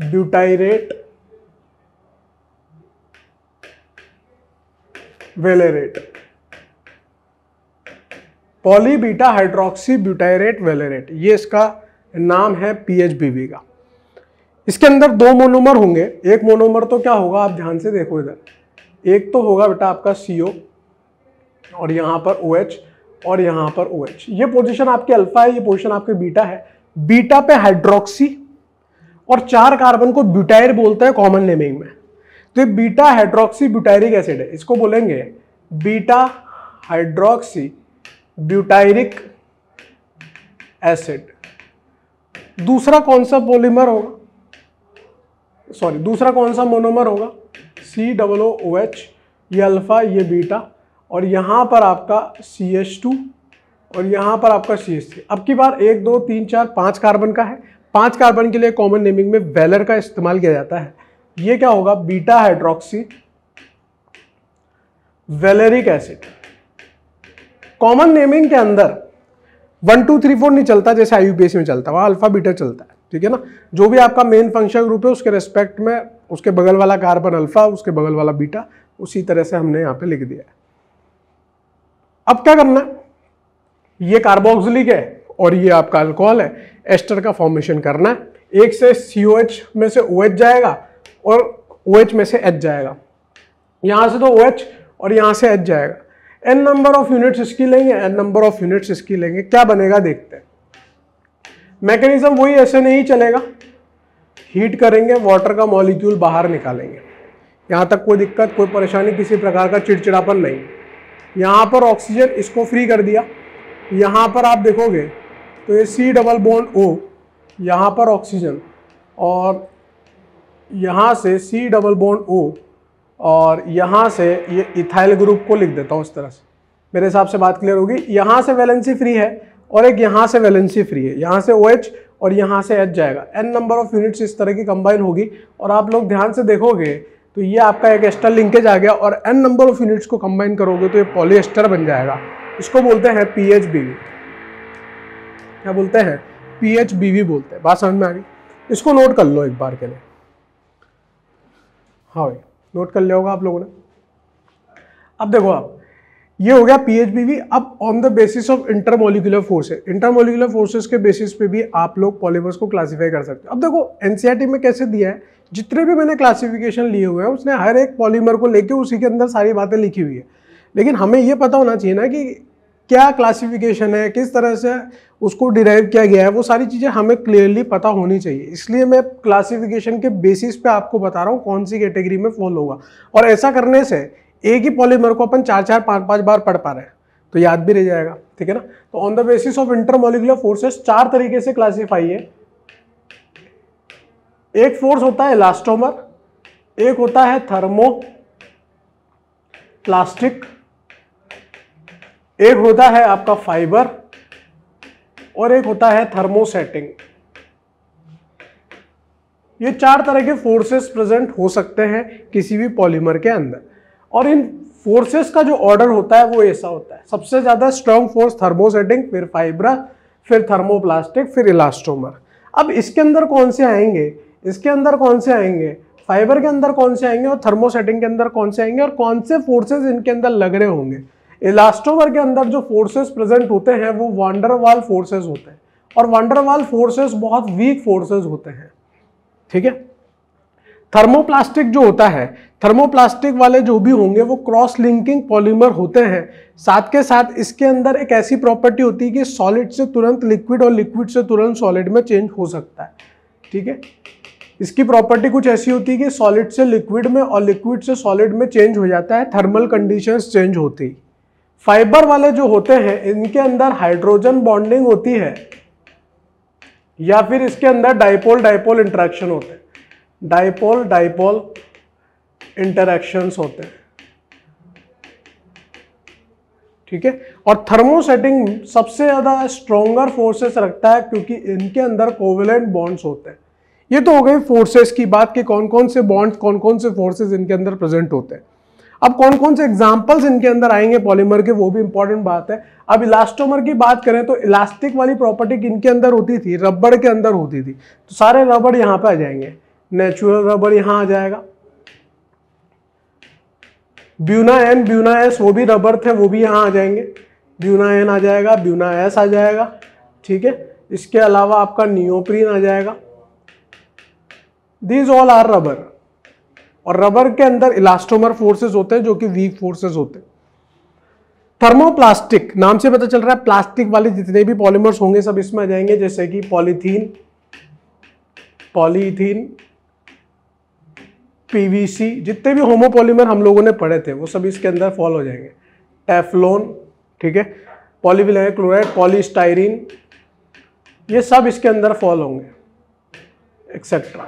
Speaker 1: butyrate valerate poly beta hydroxy butyrate valerate ये इसका नाम है पीएचबीबी का इसके अंदर दो मोनोमर होंगे एक मोनोमर तो क्या होगा आप ध्यान से देखो इधर एक तो होगा बेटा आपका सीओ और यहाँ पर ओ OH, और यहाँ पर ओ OH. ये पोजिशन आपके अल्फा है ये पोजिशन आपके बीटा है बीटा पे हाइड्रोक्सी और चार कार्बन को ब्यूटायर बोलते हैं कॉमन नेमिंग में तो ये बीटा हाइड्रोक्सी ब्यूटायरिक एसिड है इसको बोलेंगे बीटा हाइड्रोक्सी ड्यूटायरिक एसिड दूसरा कौन सा पॉलीमर होगा सॉरी दूसरा कौन सा मोनोमर होगा सी डब्लो ओ एच ये अल्फ़ा ये बीटा और यहाँ पर आपका सी एच टू और यहाँ पर आपका सी एच थ्री अब की बार एक दो तीन चार पाँच कार्बन का है पांच कार्बन के लिए कॉमन नेमिंग में वेलर का इस्तेमाल किया जाता है ये क्या होगा beta hydroxy valeric acid common naming के अंदर वन टू थ्री फोर नहीं चलता जैसे आई में चलता वहाँ अल्फा बीटा चलता है ठीक है ना जो भी आपका मेन फंक्शन ग्रुप है उसके रेस्पेक्ट में उसके बगल वाला कार्बन अल्फा उसके बगल वाला बीटा उसी तरह से हमने यहाँ पे लिख दिया है अब क्या करना है ये कार्बोक्सिलिक है और ये आपका अल्कोहल है एस्टर का फॉर्मेशन करना है एक से सी में से ओ OH जाएगा और ओ OH में से एच जाएगा यहाँ से तो ओ OH और यहाँ से एच जाएगा एन नंबर ऑफ यूनिट्स इसकी लेंगे एन नंबर ऑफ यूनिट्स इसकी लेंगे क्या बनेगा देखते हैं मैकेनिज्म वही ऐसे नहीं चलेगा हीट करेंगे वाटर का मॉलिक्यूल बाहर निकालेंगे यहाँ तक कोई दिक्कत कोई परेशानी किसी प्रकार का चिड़चिड़ापन नहीं यहाँ पर ऑक्सीजन इसको फ्री कर दिया यहाँ पर आप देखोगे तो ये सी डबल बॉन्ड ओ यहाँ पर ऑक्सीजन और यहाँ से सी डबल बॉन्ड ओ और यहाँ से ये इथाइल ग्रुप को लिख देता हूँ इस तरह से मेरे हिसाब से बात क्लियर होगी यहाँ से वैलेंसी फ्री है और एक यहाँ से वैलेंसी फ्री है यहाँ से ओ OH और यहाँ से एच जाएगा एन नंबर ऑफ यूनिट्स इस तरह की कंबाइन होगी और आप लोग ध्यान से देखोगे तो ये आपका एक एस्टर लिंकेज आ गया और एन नंबर ऑफ यूनिट्स को कंबाइन करोगे तो ये पॉलीएस्टर बन जाएगा इसको बोलते हैं पी एच वी क्या बोलते हैं पी एच वी बोलते हैं बात समझ में आ गई इसको नोट कर लो एक बार के लिए हाँ भाई नोट कर लिया होगा आप लोगों ने अब देखो आप ये हो गया पीएचबीवी अब on the basis of intermolecular inter intermolecular forces के बेसिस पे भी आप लोग पॉलीमर्स को क्लासीफाई कर सकते हो अब देखो एनसीआरटी e में कैसे दिया है जितने भी मैंने क्लासिफिकेशन लिए हुए हैं उसने हर एक पॉलीमर को लेके उसी के अंदर सारी बातें लिखी हुई है लेकिन हमें ये पता होना चाहिए ना कि क्या क्लासिफिकेशन है किस तरह से उसको डिराइव किया गया है वो सारी चीज़ें हमें क्लियरली पता होनी चाहिए इसलिए मैं क्लासिफिकेशन के बेसिस पे आपको बता रहा हूँ कौन सी कैटेगरी में फॉल होगा और ऐसा करने से एक ही पॉलीमर को अपन चार चार पाँच पाँच बार पढ़ पा रहे हैं तो याद भी रह जाएगा ठीक है ना तो on the basis of intermolecular forces चार तरीके से क्लासीफाई है एक फोर्स होता है इलास्टोमर एक होता है थर्मो प्लास्टिक एक होता है आपका फाइबर और एक होता है थर्मोसेटिंग ये चार तरह के फोर्सेस प्रेजेंट हो सकते हैं किसी भी पॉलीमर के अंदर और इन फोर्सेस का जो ऑर्डर होता है वो ऐसा होता है सबसे ज़्यादा स्ट्रॉन्ग फोर्स थर्मोसेटिंग फिर फाइब्रा फिर थर्मोप्लास्टिक फिर इलास्टोमर अब इसके अंदर कौन से आएंगे इसके अंदर कौन से आएंगे फाइबर के अंदर कौन से आएंगे और थर्मोसेटिंग के अंदर कौन से आएंगे और कौन से फोर्सेज इनके अंदर लग रहे होंगे इलास्टोमर के अंदर जो फोर्सेस प्रेजेंट होते हैं वो वांडरवाल फोर्सेस होते हैं और वांडरवाल फोर्सेस बहुत वीक फोर्सेस होते हैं ठीक है थर्मोप्लास्टिक जो होता है थर्मोप्लास्टिक वाले जो भी होंगे वो क्रॉस लिंकिंग पॉलीमर होते हैं साथ के साथ इसके अंदर एक ऐसी प्रॉपर्टी होती है कि सॉलिड से तुरंत लिक्विड और लिक्विड से तुरंत सॉलिड में चेंज हो सकता है ठीक है इसकी प्रॉपर्टी कुछ ऐसी होती है कि सॉलिड से लिक्विड में और लिक्विड से सॉलिड में चेंज हो जाता है थर्मल कंडीशंस चेंज होती फाइबर वाले जो होते हैं इनके अंदर हाइड्रोजन बॉन्डिंग होती है या फिर इसके अंदर डाइपोल डाइपोल इंटरेक्शन होते हैं डाइपोल डाइपोल इंटरेक्शंस होते हैं ठीक है और थर्मोसेटिंग सबसे ज़्यादा स्ट्रोंगर फोर्सेस रखता है क्योंकि इनके अंदर कोवेलेंट बॉन्ड्स होते हैं ये तो हो गई फोर्सेस की बात कि कौन कौन से बॉन्ड्स कौन कौन से फोर्सेस इनके अंदर प्रेजेंट होते हैं अब कौन कौन से एग्जाम्पल्स इनके अंदर आएंगे पॉलीमर के वो भी इंपॉर्टेंट बात है अब इलास्टोमर की बात करें तो इलास्टिक वाली प्रॉपर्टी किनके अंदर होती थी रबड़ के अंदर होती थी तो सारे रबड़ यहाँ पे आ जाएंगे नेचुरल रबड़ यहाँ आ जाएगा ब्यूना एन ब्यूना एस वो भी रबड़ थे वो भी यहाँ आ जाएंगे ब्यूना एन आ जाएगा ब्यूना एस आ जाएगा ठीक है इसके अलावा आपका नियोप्रीन आ जाएगा दीज ऑल आर रबर और रबर के अंदर इलास्टोमर फोर्सेस होते हैं जो कि वीक फोर्सेस होते हैं थर्मोप्लास्टिक नाम से पता चल रहा है प्लास्टिक वाले जितने भी पॉलीमर्स होंगे सब इसमें आ जाएंगे जैसे कि पॉलीथीन पॉलीथीन पीवीसी जितने भी होमोपॉलीमर हम लोगों ने पढ़े थे वो सब इसके अंदर फॉल हो जाएंगे टेफलोन ठीक है पॉलीविल क्लोराइड पॉलीस्टाइरिन ये सब इसके अंदर फॉल होंगे एक्सेट्रा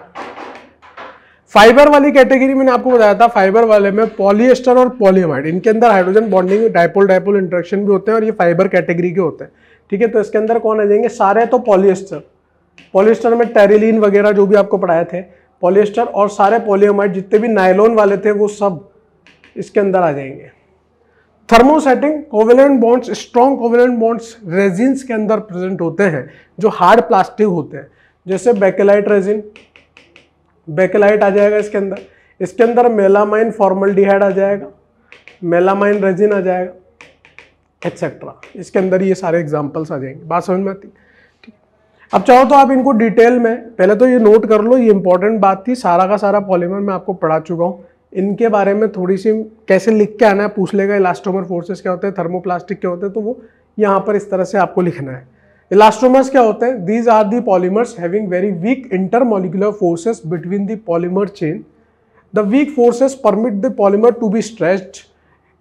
Speaker 1: फाइबर वाली कैटेगरी मैंने आपको बताया था फाइबर वाले में पॉलिएस्टर और पॉलीमाइड इनके अंदर hydrogen bonding dipole dipole interaction भी होते हैं और ये फाइबर कैटेगरी के होते हैं ठीक है तो इसके अंदर कौन आ जाएंगे सारे तो पॉलिएस्टर पॉलिएस्टर में टेरिलीन वगैरह जो भी आपको पढ़ाए थे पॉलिएस्टर और सारे पॉलियोमाइड जितने भी नायलोन वाले थे वो सब इसके अंदर आ जाएंगे thermosetting covalent bonds strong covalent bonds resins के अंदर प्रेजेंट होते हैं जो हार्ड प्लास्टिक होते हैं जैसे बेकेलाइट रेजिन बेकेलाइट आ जाएगा इसके अंदर इसके अंदर मेलामाइन फॉर्मल्डिहाइड आ जाएगा मेलामाइन रेजिन आ जाएगा एक्सेट्रा इसके अंदर ये सारे एग्जाम्पल्स आ जाएंगे बात समझ में आती ठीक अब चाहो तो आप इनको डिटेल में पहले तो ये नोट कर लो ये इंपॉर्टेंट बात थी सारा का सारा पॉलीमर मैं आपको पढ़ा चुका हूँ इनके बारे में थोड़ी सी कैसे लिख के आना है पूछ लेगा इलास्टोमर फोर्सेस क्या होते हैं थर्मोप्लास्टिक क्या होते हैं तो वो यहाँ पर इस तरह से आपको लिखना है इलास्ट्रोमर्स क्या होते हैं these are the polymers having very weak intermolecular forces between the polymer chain the weak forces permit the polymer to be stretched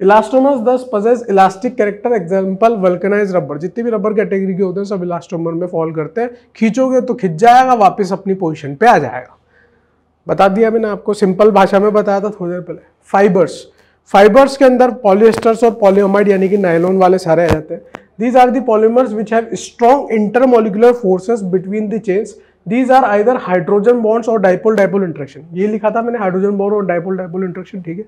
Speaker 1: elastomers thus possess elastic character example vulcanise rubber जितने भी रबर कैटेगरी के होते हैं सब इलास्ट्रोमर में fall करते हैं खींचोगे तो खिंच जाएगा वापस अपनी पोजिशन पर आ जाएगा बता दिया मैंने आपको सिंपल भाषा में बताया था थोड़ी देर पहले फाइबर्स फाइबर्स के अंदर पॉलिएस्टर्स और पॉलियोमाइड यानी कि नाइलोन वाले सारे आ जाते हैं These are the polymers which have strong intermolecular forces between the chains. These are either hydrogen bonds और डायपोल dipole इंट्रेक्शन ये लिखा था मैंने हाइड्रोजन बॉन्ड और डायपोल dipole इंट्रेक्शन ठीक है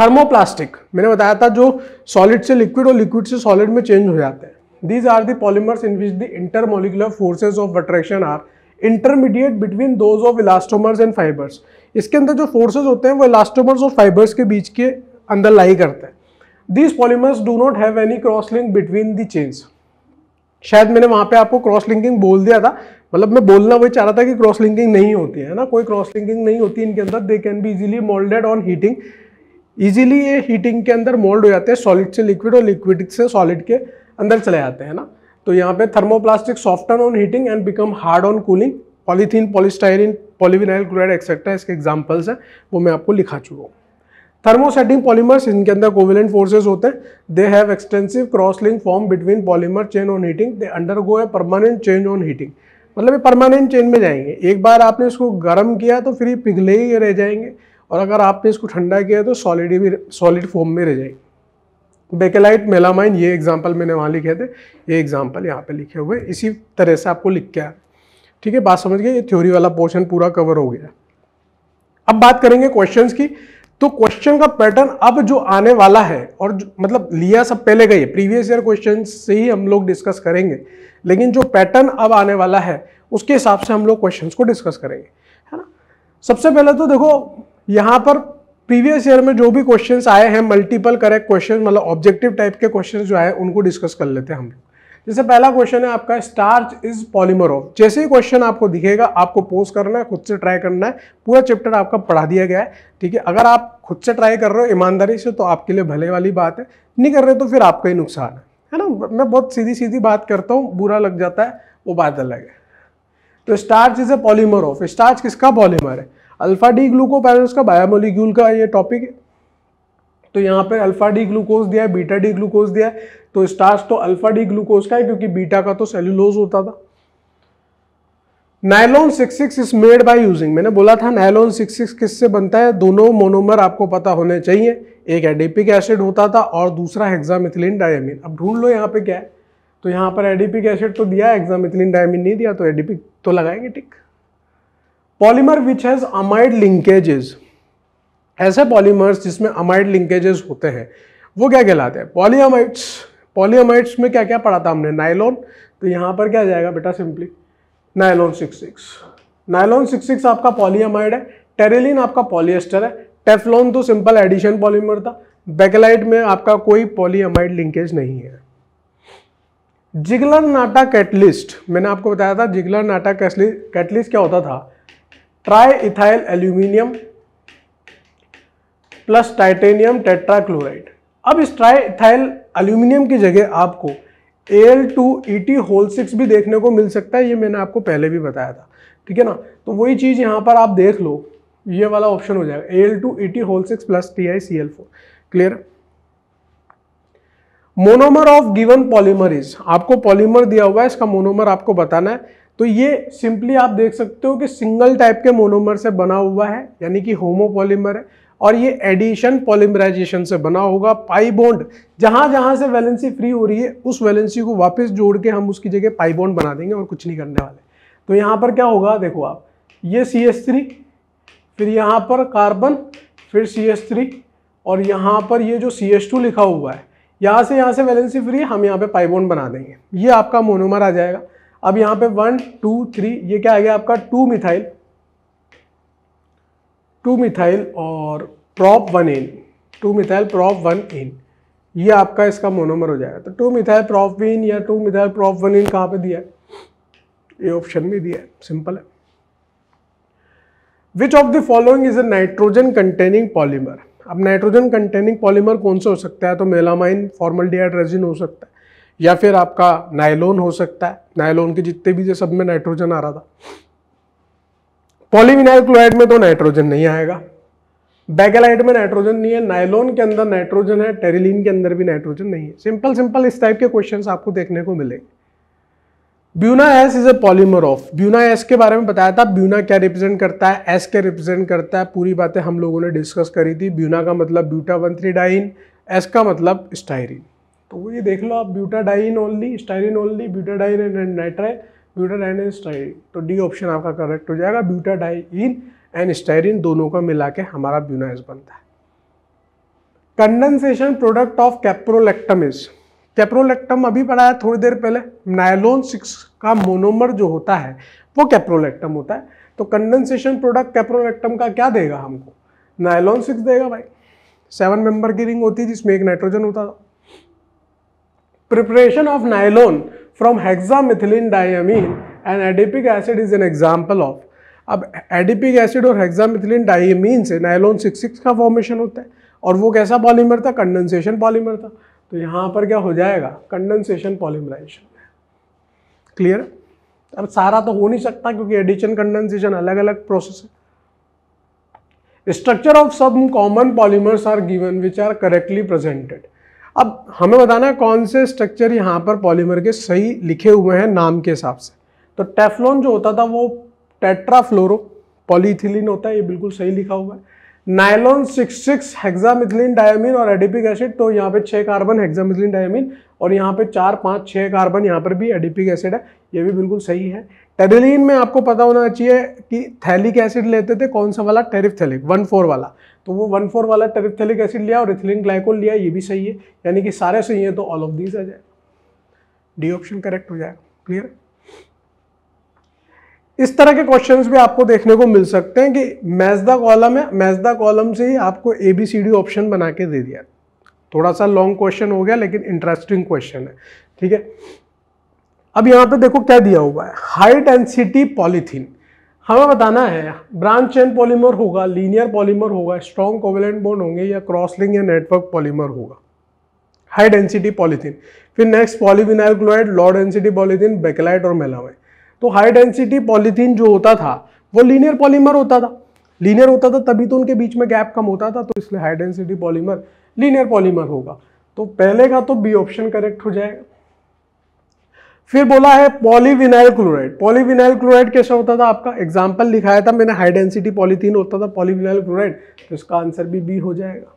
Speaker 1: थर्मोप्लास्टिक मैंने बताया था जो सॉलिड से लिक्विड और लिक्विड से सॉलिड में चेंज हो जाते हैं these are the polymers in which the intermolecular forces of attraction are intermediate between those of elastomers and fibres इसके अंदर जो फोर्सेज होते हैं वो इलास्टोमर्स और फाइबर्स के बीच के अंदर लाई करते हैं these polymers do not have any cross link between the chains शायद मैंने वहाँ पे आपको क्रॉस लिंकिंग बोल दिया था मतलब मैं बोलना वही चाह रहा था कि क्रॉस लिंकिंग नहीं होती है ना कोई क्रॉस लिंकिंग नहीं होती इनके अंदर they can be easily moulded on heating easily ये हीटिंग के अंदर मोल्ड हो जाते हैं सॉलिड से लिक्विड और लिक्विड से सॉलिड के अंदर चले जाते हैं ना तो यहाँ पे thermoplastic soften on heating and become hard on cooling polythene polystyrene polyvinyl chloride etcetera इसके एग्जाम्पल्स हैं वो मैं आपको लिखा चुका हूँ थर्मोसेटिंग पॉलीमर्स इनके अंदर कोविलेंट फोर्सेज होते हैं they have extensive cross link form between polymer chain on heating they undergo a permanent change on heating मतलब ये परमानेंट चेन में जाएंगे एक बार आपने इसको गर्म किया तो फिर ये पिघले ही रह जाएंगे और अगर आपने इसको ठंडा किया तो सॉलिड भी सॉलिड फॉर्म में रह जाएंगे बेकेलाइट मेलामाइन ये एग्जाम्पल मैंने वहाँ लिखे थे ये एग्जाम्पल यहाँ पे लिखे हुए इसी तरह से आपको लिख के आया ठीक है बात समझ गए ये थ्योरी वाला पोर्शन पूरा कवर हो गया अब बात करेंगे क्वेश्चंस की तो क्वेश्चन का पैटर्न अब जो आने वाला है और मतलब लिया सब पहले गए प्रीवियस ईयर क्वेश्चन से ही हम लोग डिस्कस करेंगे लेकिन जो पैटर्न अब आने वाला है उसके हिसाब से हम लोग क्वेश्चन को डिस्कस करेंगे है ना सबसे पहले तो देखो यहाँ पर प्रीवियस ईयर में जो भी क्वेश्चंस आए हैं मल्टीपल करेक्ट क्वेश्चन मतलब ऑब्जेक्टिव टाइप के क्वेश्चंस जो आए उनको डिस्कस कर लेते हैं हम लोग जैसे पहला क्वेश्चन है आपका स्टार्च इज पॉलीमर ऑफ जैसे ही क्वेश्चन आपको दिखेगा आपको पोस्ट करना है खुद से ट्राई करना है पूरा चैप्टर आपका पढ़ा दिया गया है ठीक है अगर आप खुद से ट्राई कर रहे हो ईमानदारी से तो आपके लिए भले वाली बात है नहीं कर रहे तो फिर आपका ही नुकसान है है ना मैं बहुत सीधी सीधी बात करता हूँ बुरा लग जाता है वो बात अलग है तो starch is a polymer of starch किसका पॉलीमर है अल्फा डी ग्लूकोपैरल्स का बायोमोलिक्यूल का ये टॉपिक है तो यहाँ पर अल्फा डी ग्लूकोज दिया है बीटा डी ग्लूकोज दिया है तो स्टार्च तो अल्फा डी ग्लूकोज का है क्योंकि बीटा का तो सेल्यूलोज होता था nylon six six is made by using मैंने बोला था नायलॉन सिक्स सिक्स किससे बनता है दोनों मोनोमर आपको पता होने चाहिए एक एडिपिक एसिड होता था और दूसरा हेक्सामिथिलीन डायमिन अब ढूंढ लो यहाँ पे क्या है तो यहाँ पर एडिपिक एसिड तो दिया हेक्सामिथिलीन डायमिन नहीं दिया तो एडिपिक तो लगाएंगे ठीक polymer which has amide linkages ऐसे पॉलीमर्स जिसमें अमाइड लिंकेजेस होते हैं वो क्या कहलाते हैं पॉलीअमाइड्स पॉलीअमाइड्स में क्या क्या पढ़ा था हमने नाइलॉन तो यहाँ पर क्या जाएगा बेटा simply nylon six six nylon six six आपका पॉलीअमाइड है टेरेलिन आपका पॉलीएस्टर है टेफलॉन तो सिंपल एडिशन पॉलीमर था बेकेलाइट में आपका कोई पॉलीअमाइड लिंकेज नहीं है जिगलर नाटा कैटलिस्ट मैंने आपको बताया था जिगलर नाटा कैटलिस्ट क्या होता था tri ethyl aluminium plus titanium tetrachloride अब इस ट्राइथाइल अल्यूमिनियम की जगह आपको L two E T whole six भी देखने को मिल सकता है ये मैंने आपको पहले भी बताया था ठीक है ना तो वही चीज़ यहाँ पर आप देख लो ये वाला ऑप्शन हो जाएगा L two E T whole six plus T I C L four clear monomer of given polymer is आपको पॉलीमर दिया हुआ है इसका मोनोमर आपको बताना है तो ये सिंपली आप देख सकते हो कि सिंगल टाइप के मोनोमर से बना हुआ है यानी कि होमोपॉलीमर है और ये एडिशन पॉलीमराइजेशन से बना होगा पाई बॉन्ड जहां जहां से वैलेंसी फ्री हो रही है उस वैलेंसी को वापस जोड़ के हम उसकी जगह पाई बॉन्ड बना देंगे और कुछ नहीं करने वाले तो यहाँ पर क्या होगा देखो आप ये सी एस थ्री फिर यहाँ पर कार्बन फिर सी एस थ्री और यहाँ पर ये जो सी एस टू लिखा हुआ है यहाँ से यहाँ से वैलेंसी फ्री हम यहाँ पे पाइबोन बना देंगे ये आपका मोनोमर आ जाएगा अब यहाँ पे वन टू थ्री ये क्या आ गया आपका टू मिथाइल टू मिथाइल और prop one ene two methyl prop one ene ये आपका इसका मोनोमर हो जाएगा तो टू मिथाइल प्रॉप वन या two methyl prop one ene कहाँ पे दिया है ये ऑप्शन में दिया है सिंपल है which of the following is a nitrogen containing polymer अब नाइट्रोजन कंटेनिंग पॉलीमर कौन सा हो सकता है तो मेलामाइन फॉर्मल डिहाइड्रेजिन हो सकता है या फिर आपका नायलोन हो सकता है नायलोन के जितने भी जो सब में नाइट्रोजन आ रहा था पॉलीविनाइल क्लोराइड में तो नाइट्रोजन नहीं आएगा बैगेलाइट में नाइट्रोजन नहीं है नाइलोन के अंदर नाइट्रोजन है टेरिलीन के अंदर भी नाइट्रोजन नहीं है सिंपल सिंपल इस टाइप के क्वेश्चन आपको देखने को मिलेंगे Buna S is a polymer of Buna S के बारे में बताया था ब्यूना क्या रिप्रेजेंट करता है एस क्या रिप्रेजेंट करता है पूरी बातें हम लोगों ने डिस्कस करी थी ब्यूना का मतलब buta one three diene S का मतलब स्टाइरिन तो ये देख लो आप buta diene only styrene only diene and nitrine buta diene and styrene तो डी ऑप्शन आपका करेक्ट हो जाएगा ब्यूटा डाइन एंड स्टाइरिन दोनों का मिला के हमारा ब्यूनाइज बनता है condensation product of caprolactam is caprolactam अभी पढ़ाया थोड़ी देर पहले नायलोन सिक्स का मोनोमर जो होता है वो कैप्रोलेक्टम होता है तो कंडेंसेशन प्रोडक्ट कैप्रोलेक्टम का क्या देगा हमको नायलोन सिक्स देगा भाई सेवन मेंबर की रिंग होती है जिसमें एक नाइट्रोजन होता था preparation of nylon from hexamethylene diamine and adipic acid is an example of अब एडिपिक एसिड और हेक्सामिथिलिन डाइमीन से नाइलोन सिक्स सिक्स का फॉर्मेशन होता है और वो कैसा पॉलीमर था कंडेंसेशन पॉलीमर था तो यहाँ पर क्या हो जाएगा कंडेंसेशन पॉलीमराइजेशन क्लियर अब सारा तो हो नहीं सकता क्योंकि एडिशन कंडेंसेशन अलग अलग प्रोसेस है structure of some common polymers are given which are correctly presented अब हमें बताना है कौन से स्ट्रक्चर यहाँ पर पॉलीमर के सही लिखे हुए हैं नाम के हिसाब से तो टेफ्लॉन जो होता था वो टेट्राफ्लोरो पॉलीथिलीन होता है ये बिल्कुल सही लिखा हुआ है nylon six six hexamethylene diamine और एडिपिक एसिड तो यहाँ पे छः कार्बन हेक्सामिथिलीन डायमिन और यहाँ पे चार पाँच छः कार्बन यहाँ पर भी एडिपिक एसिड है ये भी बिल्कुल सही है टेरिलीन में आपको पता होना चाहिए कि थैलिक एसिड लेते थे कौन सा वाला टेरिफ थैलिक वन फोर वाला तो वो वन फोर वाला टेरिथेलिक एसिड लिया और इथिलिन ग्लाइकोल लिया ये भी सही है यानी कि सारे सही हैं तो ऑल ऑफ दीज आ जाए डी ऑप्शन करेक्ट हो जाएगा क्लियर इस तरह के क्वेश्चंस भी आपको देखने को मिल सकते हैं कि मैजदा कॉलम है मैजदा कॉलम से ही आपको A B C D option बना के दे दिया थोड़ा सा लॉन्ग क्वेश्चन हो गया लेकिन इंटरेस्टिंग क्वेश्चन है ठीक है अब यहां पे देखो क्या दिया हुआ है हाई डेंसिटी पॉलीथीन हमें बताना है ब्रांच चेन पॉलीमर होगा लीनियर पॉलीमर होगा स्ट्रॉन्ग कोवेलेंट बोन होंगे या क्रॉसलिंग या नेटवर्क पॉलीमर होगा हाई डेंसिटी पॉलीथीन फिर next polyvinyl chloride low density polythene bakelite और मेलामाइन तो हाई डेंसिटी पॉलीथीन जो होता था वो लीनियर पॉलीमर होता था लीनियर होता था तभी तो उनके बीच में गैप कम होता था तो इसलिए high density polymer linear polymer होगा तो पहले का तो बी ऑप्शन करेक्ट हो जाएगा फिर बोला है पॉलीविनाइल क्लोराइड पॉलीविनाइल क्लोराइड कैसा होता था आपका एग्जाम्पल लिखाया था मैंने हाई डेंसिटी पॉलीथीन होता था पॉलीविनाइल क्लोराइड तो इसका आंसर भी बी हो जाएगा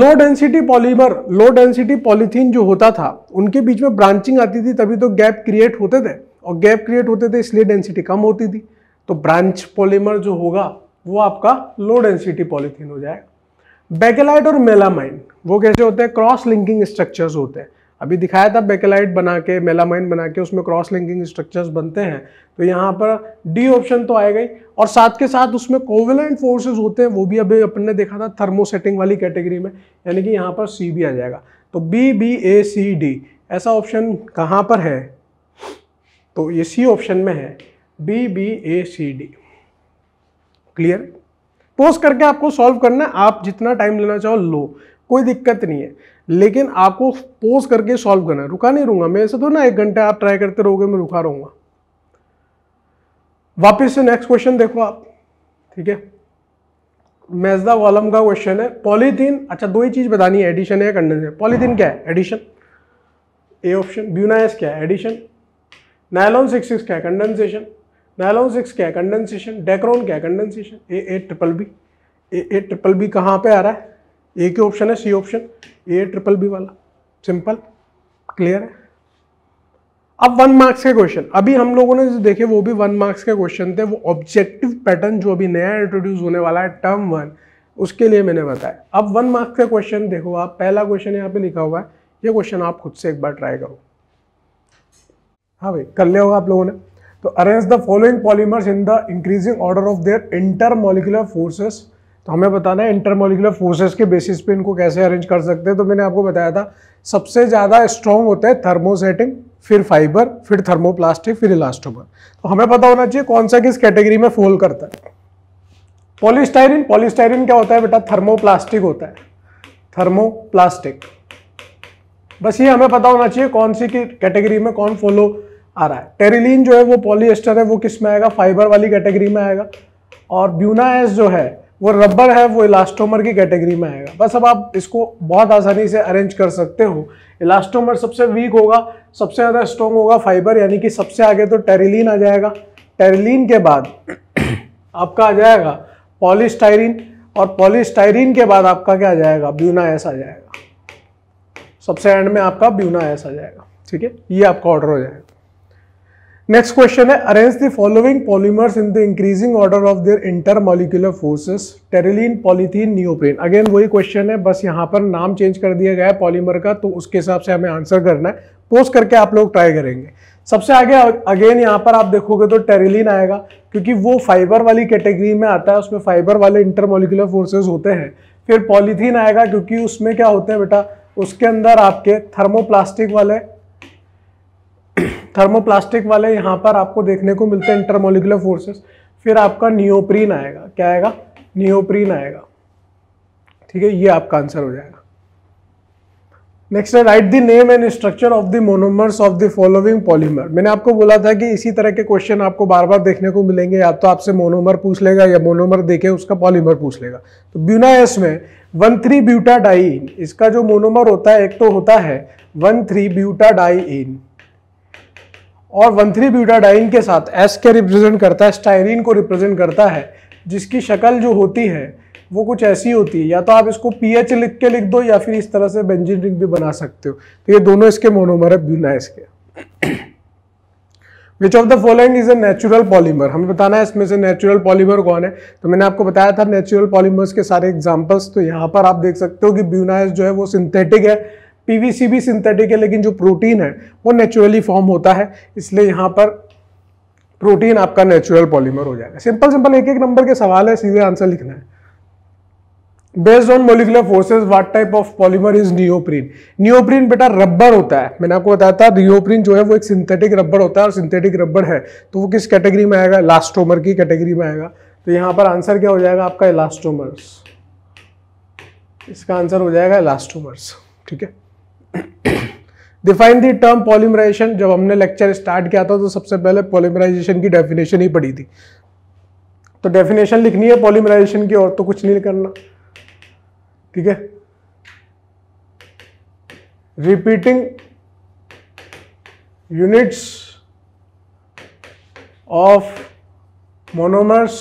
Speaker 1: low density polymer low density polythene जो होता था उनके बीच में ब्रांचिंग आती थी तभी तो गैप क्रिएट होते थे और गैप क्रिएट होते थे इसलिए डेंसिटी कम होती थी तो ब्रांच पॉलीमर जो होगा वो आपका लो डेंसिटी पॉलीथीन हो जाएगा बेकेलाइट और मेलामाइन वो कैसे होते हैं क्रॉस लिंकिंग स्ट्रक्चर्स होते हैं अभी दिखाया था बेकेलाइट बना के मेलामाइन बना के उसमें क्रॉस लिंकिंग स्ट्रक्चर्स बनते हैं तो यहाँ पर डी ऑप्शन तो आएगा ही और साथ के साथ उसमें कोवेलेंट फोर्सेस होते हैं वो भी अभी अपन ने देखा था थर्मोसेटिंग वाली कैटेगरी में यानी कि यहाँ पर सी भी आ जाएगा तो B B A C D ऐसा ऑप्शन कहाँ पर है तो ये सी ऑप्शन में है B B A C D clear post करके आपको सॉल्व करना है आप जितना टाइम लेना चाहो लो कोई दिक्कत नहीं है लेकिन आपको पोज करके सॉल्व करना है रुका नहीं रहूंगा मैं ऐसे तो ना एक घंटे आप ट्राई करते रहोगे मैं रुका रहूंगा वापस से नेक्स्ट क्वेश्चन देखो आप ठीक है मेजदा वालम का क्वेश्चन है पॉलीथीन अच्छा दो ही चीज बतानी है एडिशन है या पॉलीथीन क्या है एडिशन ए ऑप्शन ब्यूनाइस क्या है एडिशन नायलॉन सिक्स क्या है कंडेंसेशन नायलॉन सिक्स क्या है कंडेंसेशन डेक्रोन क्या है condensation A A triple B A A triple B कहाँ पे आ रहा है एक ही ऑप्शन है C option A triple B वाला सिंपल क्लियर है अब वन मार्क्स के क्वेश्चन अभी हम लोगों ने जो देखे वो भी वन मार्क्स के क्वेश्चन थे वो ऑब्जेक्टिव पैटर्न जो अभी नया इंट्रोड्यूस होने वाला है टर्म वन उसके लिए मैंने बताया अब वन मार्क्स का क्वेश्चन देखो आप पहला क्वेश्चन यहाँ पे लिखा हुआ है ये क्वेश्चन आप खुद से एक बार ट्राई करो हाँ भाई कर लिया होगा आप लोगों ने तो arrange the following polymers in the increasing order of their molecular forces तो हमें बताना है इंटरमोलिकुलर फोर्सेस के बेसिस पे इनको कैसे अरेंज कर सकते हैं तो मैंने आपको बताया था सबसे ज़्यादा स्ट्रॉन्ग होता है थर्मोसेटिंग फिर फाइबर फिर थर्मोप्लास्टिक फिर इलास्टोमर तो हमें पता होना चाहिए कौन सा किस कैटेगरी में फोल करता है पॉलिस्टाइरिन पॉलिस्टाइरिन क्या होता है बेटा थर्मोप्लास्टिक होता है थर्मोप्लास्टिक बस ये हमें पता होना चाहिए कौन सी कैटेगरी में कौन फॉलो आ रहा है टेरिलीन जो है वो पॉलिएस्टर है वो किस में आएगा फाइबर वाली कैटेगरी में आएगा और ब्यूनाएस जो है वो रबर है वो इलास्टोमर की कैटेगरी में आएगा बस अब आप इसको बहुत आसानी से अरेंज कर सकते हो इलास्टोमर सबसे वीक होगा सबसे ज़्यादा स्ट्रॉन्ग होगा फाइबर यानी कि सबसे आगे तो टेरिलीन आ जाएगा टेरिलीन के बाद आपका आ जाएगा पॉलिस्टाइरीन और पॉलिस्टाइरीन के बाद आपका क्या आ जाएगा ब्यूना एस आ जाएगा सबसे एंड में आपका ब्यूना एस आ जाएगा ठीक है ये आपका ऑर्डर हो जाएगा नेक्स्ट क्वेश्चन है arrange the following polymers in the increasing order of their intermolecular forces terylene polythene neoprene again वही क्वेश्चन है बस यहाँ पर नाम चेंज कर दिया गया है पॉलीमर का तो उसके हिसाब से हमें आंसर करना है पोस्ट करके आप लोग ट्राई करेंगे सबसे आगे अगेन यहाँ पर आप देखोगे तो टेरिलीन आएगा क्योंकि वो फाइबर वाली कैटेगरी में आता है उसमें फाइबर वाले इंटरमोलिकुलर फोर्सेज होते हैं फिर पॉलीथीन आएगा क्योंकि उसमें क्या होते हैं बेटा उसके अंदर आपके थर्मोप्लास्टिक वाले थर्मोप्लास्टिक वाले यहाँ पर आपको देखने को मिलते हैं इंटरमोलिकुलर फोर्सेस फिर आपका नियोप्रीन आएगा क्या आएगा नियोप्रीन आएगा ठीक है ये आपका आंसर हो जाएगा नेक्स्ट है write the name and structure of the monomers of the following polymer मैंने आपको बोला था कि इसी तरह के क्वेश्चन आपको बार बार देखने को मिलेंगे या तो आपसे मोनोमर पूछ लेगा या मोनोमर देखे उसका पॉलीमर पूछ लेगा तो ब्यूनाएस में वन थ्री ब्यूटा इन इसका जो मोनोमर होता है एक तो होता है वन थ्री ब्यूटा इन और वन थ्री ब्यूटाडाइन के साथ एस के रिप्रेजेंट करता है स्टायरीन को रिप्रेजेंट करता है जिसकी शक्ल जो होती है वो कुछ ऐसी होती है या तो आप इसको पी एच लिख के लिख दो या फिर इस तरह से बेंजिन रिंग भी बना सकते हो तो ये दोनों इसके मोनोमर है ब्यूनाइस इसके which of the following is a natural polymer हमें बताना है इसमें से नेचुरल पॉलीमर कौन है तो मैंने आपको बताया था नेचुरल पॉलीमर्स के सारे एग्जाम्पल्स तो यहाँ पर आप देख सकते हो कि ब्यूनाइस जो है वो सिंथेटिक है पीवीसी भी सिंथेटिक है लेकिन जो प्रोटीन है वो नेचुरली फॉर्म होता है इसलिए यहाँ पर प्रोटीन आपका नेचुरल पॉलीमर हो जाएगा सिंपल सिंपल एक एक नंबर के सवाल है सीधे आंसर लिखना है based on molecular forces what type of polymer is neoprene neoprene बेटा रबर होता है मैंने आपको बताया था नियोप्रीन जो है वो एक सिंथेटिक रबर होता है और सिंथेटिक रबर है तो वो किस कैटेगरी में आएगा इलास्टोमर की कैटेगरी में आएगा तो यहाँ पर आंसर क्या हो जाएगा आपका इलास्टोमर्स इसका आंसर हो जाएगा इलास्टोमर्स ठीक है डिफाइन दी टर्म पॉलीमराइजेशन जब हमने लेक्चर स्टार्ट किया था तो सबसे पहले पॉलीमराइजेशन की डेफिनेशन ही पड़ी थी तो डेफिनेशन लिखनी है पॉलीमराइजेशन की और तो कुछ नहीं करना ठीक है repeating units of monomers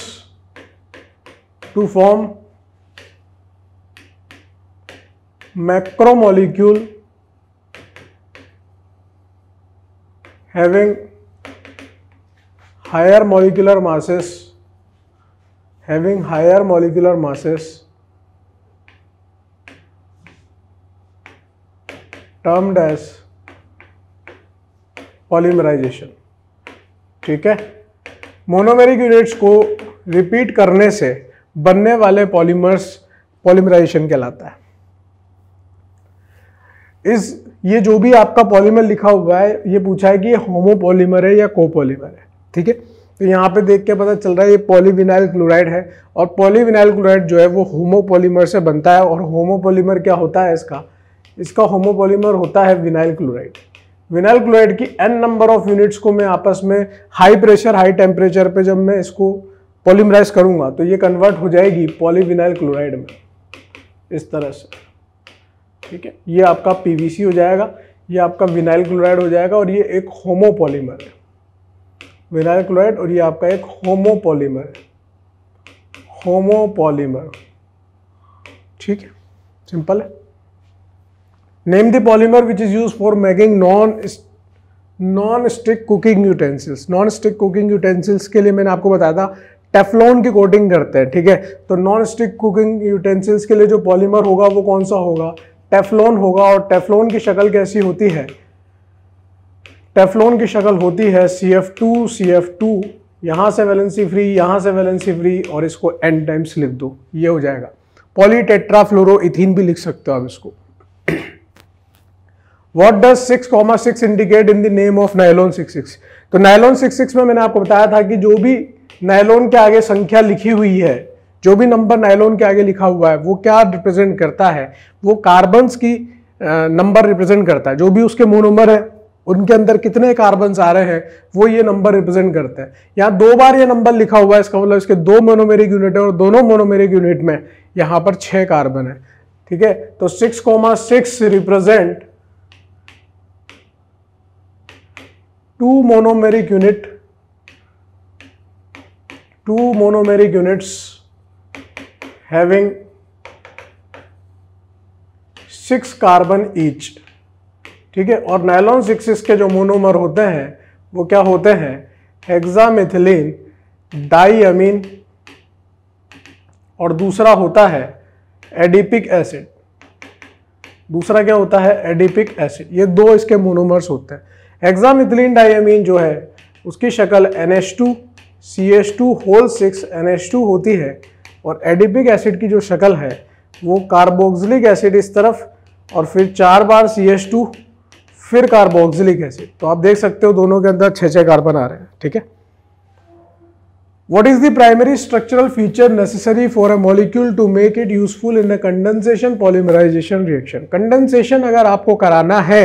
Speaker 1: to form macromolecule having higher molecular masses having higher molecular masses termed as polymerisation ठीक है मोनोमेरिक यूनिट्स को रिपीट करने से बनने वाले पॉलीमर्स पॉलीमराइजेशन कहलाता है इस ये जो भी आपका पॉलीमर लिखा हुआ है ये पूछा है कि ये होमोपॉलीमर है या कोपॉलीमर है ठीक है तो यहाँ पे देख के पता चल रहा है ये पॉलीविनाइल क्लोराइड है और पॉलीविनाइल क्लोराइड जो है वो होमोपॉलीमर से बनता है और होमोपॉलीमर क्या होता है इसका इसका होमोपॉलीमर होता है विनाइल क्लोराइड विनाइल क्लोराइड की एन नंबर ऑफ यूनिट्स को मैं आपस में हाई प्रेशर हाई टेम्परेचर पर जब मैं इसको पॉलीमराइज करूँगा तो ये कन्वर्ट हो जाएगी पॉलीविनाइल क्लोराइड में इस तरह से ठीक है ये आपका पीवीसी हो जाएगा ये आपका विनाइल क्लोराइड हो जाएगा और ये एक होमोपॉलीमर है विनाइल क्लोराइड और ये आपका एक होमोपॉलीमर है होमोपॉलीमर ठीक है सिंपल है name the polymer which is use for making non non stick cooking utensils non stick cooking utensils के लिए मैंने आपको बताया था टेफलॉन की कोटिंग करते हैं ठीक है तो नॉन स्टिक कुकिंग यूटेंसिल्स के लिए जो पॉलीमर होगा वो कौन सा होगा टेफ्लोन होगा और टेफ्लोन की शक्ल कैसी होती है टेफ्लोन की शक्ल होती है C F two C F two यहाँ से वैलेंसी फ्री यहाँ से वैलेंसी फ्री और इसको एन टाइम्स लिख दो ये हो जाएगा इथिन भी लिख सकते हो आप इसको what does six comma six indicate in the name of nylon six six तो नायलोन सिक्स सिक्स में मैंने आपको बताया था कि जो भी नायलोन के आगे संख्या लिखी हुई है जो भी नंबर नाइलोन के आगे लिखा हुआ है वो क्या रिप्रेजेंट करता है वो कार्बन्स की नंबर रिप्रेजेंट करता है जो भी उसके मोनोमर है उनके अंदर कितने कार्बन्स आ रहे हैं वो ये नंबर रिप्रेजेंट करते हैं यहाँ दो बार ये नंबर लिखा हुआ है इसका मतलब इसके दो मोनोमेरिक यूनिट है और दोनों मोनोमेरिक यूनिट में यहाँ पर छः कार्बन है ठीक है तो six comma six represent two monomeric unit two monomeric units having six carbon each ठीक है और नाइलॉन सिक्सिस के जो मोनोमर होते हैं वो क्या होते हैं हेक्सामिथिलीन डाईअमीन और दूसरा होता है एडिपिक एसिड दूसरा क्या होता है एडिपिक एसिड ये दो इसके मोनोमर्स होते हैं हेक्सामिथिलीन डाईअमीन जो है उसकी शक्ल NH2 CH2 whole six NH2 होती है और एडिपिक एसिड की जो शक्ल है वो कार्बोक्सिलिक एसिड इस तरफ और फिर चार बार सी एच टू फिर कार्बोक्सिलिक एसिड तो आप देख सकते हो दोनों के अंदर छः छः कार्बन आ रहे हैं ठीक है What is the primary structural feature necessary for a molecule to make it useful in a condensation polymerisation reaction condensation अगर आपको कराना है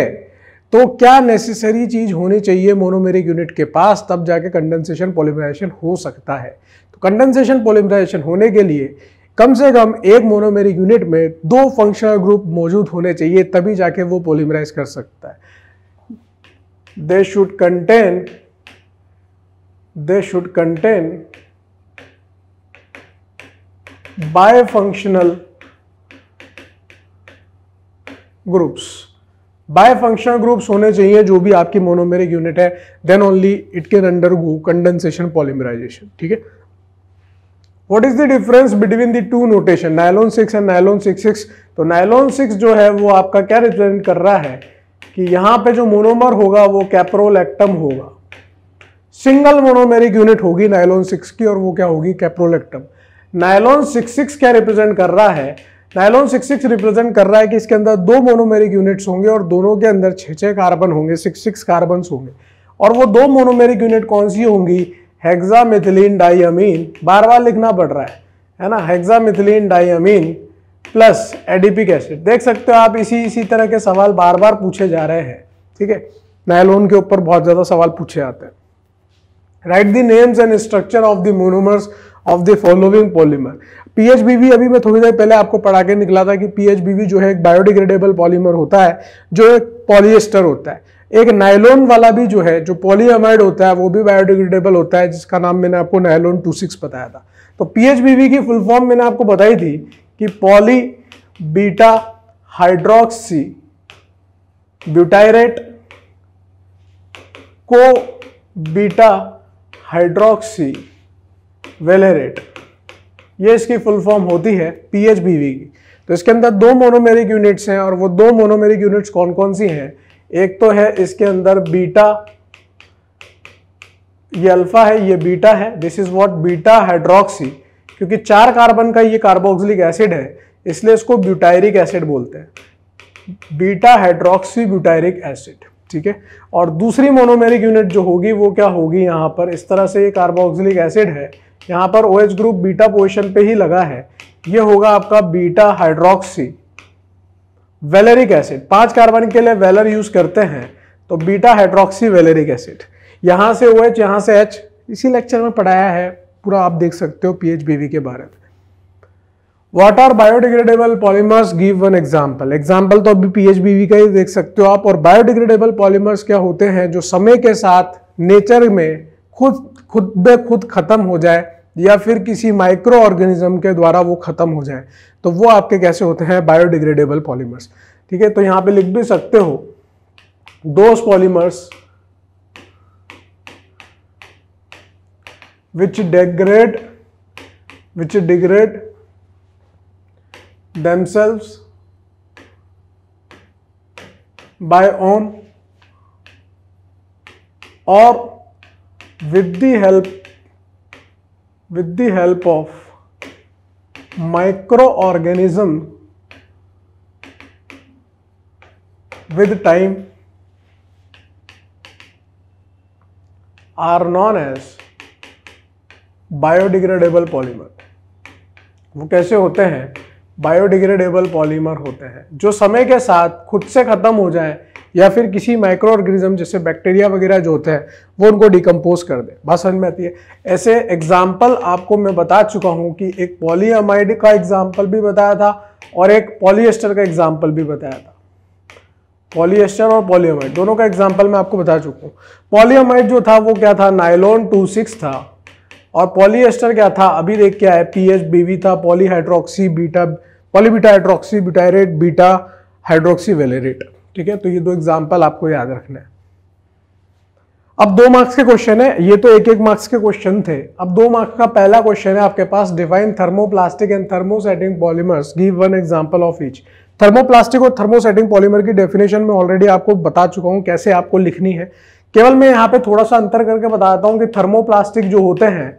Speaker 1: तो क्या नेसेसरी चीज़ होनी चाहिए मोनोमेरिक यूनिट के पास तब जाके कंडेंसेशन पॉलीमराइजेशन हो सकता है कंडेंसेशन पोलिमराइजेशन होने के लिए कम से कम एक मोनोमेरिक यूनिट में दो फंक्शनल ग्रुप मौजूद होने चाहिए तभी जाके वो पोलिमराइज कर सकता है they should contain they should contain bi functional groups bi functional groups होने चाहिए जो भी आपकी मोनोमेरिक यूनिट है then only it can undergo condensation polymerisation ठीक है what is the difference between the two notation nylon six and nylon six six तो nylon six जो है वो आपका क्या रिप्रेजेंट कर रहा है कि यहाँ पे जो मोनोमर होगा वो कैप्रोल एक्टम होगा सिंगल मोनोमेरिक यूनिट होगी नायलॉन सिक्स की और वो क्या होगी caprolactam nylon six six क्या रिप्रेजेंट कर रहा है नायलॉन सिक्स सिक्स रिप्रेजेंट कर रहा है कि इसके अंदर दो मोनोमेरिक यूनिट्स होंगे और दोनों के अंदर छः छः कार्बन होंगे सिक्स सिक्स कार्बन होंगे और वो दो मोनोमेरिक यूनिट कौन सी होंगी हेक्सामिथिलीन डाइअमीन बार बार लिखना पड़ रहा है है ना hexamethylene diamine plus adipic acid देख सकते हो आप इसी इसी तरह के सवाल बार बार पूछे जा रहे हैं ठीक है नायलोन के ऊपर बहुत ज़्यादा सवाल पूछे जाते हैं write the names and structure of the monomers of the following polymer PHBV अभी मैं थोड़ी देर पहले आपको पढ़ा के निकला था कि पीएचबीवी जो है एक बायोडिग्रेडेबल पॉलीमर होता है जो एक पॉलिएस्टर होता है एक नायलोन वाला भी जो है जो पॉलीअमाइड होता है वो भी बायोडिग्रेडेबल होता है जिसका नाम मैंने आपको नायलोन टू सिक्स बताया था तो पीएचबीवी की फुल फॉर्म मैंने आपको बताई थी कि पॉली बीटा हाइड्रोक्सी ब्यूटाइरेट को बीटा हाइड्रोक्सी वेलेरेट ये इसकी फुल फॉर्म होती है पीएचबीवी की तो इसके अंदर दो मोनोमेरिक यूनिट्स हैं और वो दो मोनोमेरिक यूनिट्स कौन कौन सी हैं एक तो है इसके अंदर बीटा ये अल्फा है ये बीटा है this is what beta hydroxy क्योंकि चार कार्बन का ये कार्बोक्सिलिक एसिड है इसलिए इसको ब्यूटायरिक एसिड बोलते हैं बीटा हाइड्रोक्सी ब्यूटायरिक एसिड ठीक है और दूसरी मोनोमेरिक यूनिट जो होगी वो क्या होगी यहाँ पर इस तरह से ये कार्बोक्सिलिक एसिड है यहाँ पर O OH group beta position पे ही लगा है ये होगा आपका बीटा हाइड्रोक्सी वेलरिक एसिड पांच कार्बन के लिए वेलर यूज करते हैं तो बीटा हाइड्रोक्सी वेलरिक एसिड यहां से ओ एच यहां से एच इसी लेक्चर में पढ़ाया है पूरा आप देख सकते हो पीएचबीवी के बारे में what are biodegradable polymers give one example example तो अभी पीएचबीवी का ही देख सकते हो आप और बायोडिग्रेडेबल पॉलीमर्स क्या होते हैं जो समय के साथ नेचर में खुद खुद ब खुद खत्म हो जाए या फिर किसी माइक्रो ऑर्गेनिज्म के द्वारा वो ख़त्म हो जाए तो वो आपके कैसे होते हैं बायोडिग्रेडेबल पॉलीमर्स ठीक है तो यहाँ पे लिख भी सकते हो those polymers which degrade which degrade themselves by own or with the help with the help of microorganism with time are known as biodegradable polymer वो कैसे होते हैं बायोडिग्रेडेबल पॉलीमर होते हैं जो समय के साथ खुद से ख़त्म हो जाए या फिर किसी माइक्रो ऑर्गेनिज्म जैसे बैक्टीरिया वगैरह जो होते हैं वो उनको डिकम्पोज कर दे बात समझ में आती है ऐसे एग्जाम्पल आपको मैं बता चुका हूँ कि एक पॉलीअमाइड का एग्जाम्पल भी बताया था और एक पॉलीएस्टर का एग्जाम्पल भी बताया था पॉलीएस्टर और पॉलीअमाइड दोनों का एग्जाम्पल मैं आपको बता चुका हूँ पॉलीअमाइड जो था वो क्या था नाइलोन टू सिक्स था और पॉलीएस्टर क्या था अभी देख के आए पी एच बी वी था polyhydroxy beta poly beta hydroxy butyrate beta hydroxy valerate ठीक है तो ये दो एग्जाम्पल आपको याद रखना है अब दो मार्क्स के क्वेश्चन है ये तो एक एक मार्क्स के क्वेश्चन थे अब दो मार्क्स का पहला क्वेश्चन है आपके पास define thermoplastic and thermosetting polymers give one example of each thermoplastic और थर्मोसेटिंग पॉलीमर की डेफिनेशन में ऑलरेडी आपको बता चुका हूं कैसे आपको लिखनी है केवल मैं यहाँ पे थोड़ा सा अंतर करके बताता हूँ कि थर्मोप्लास्टिक जो होते हैं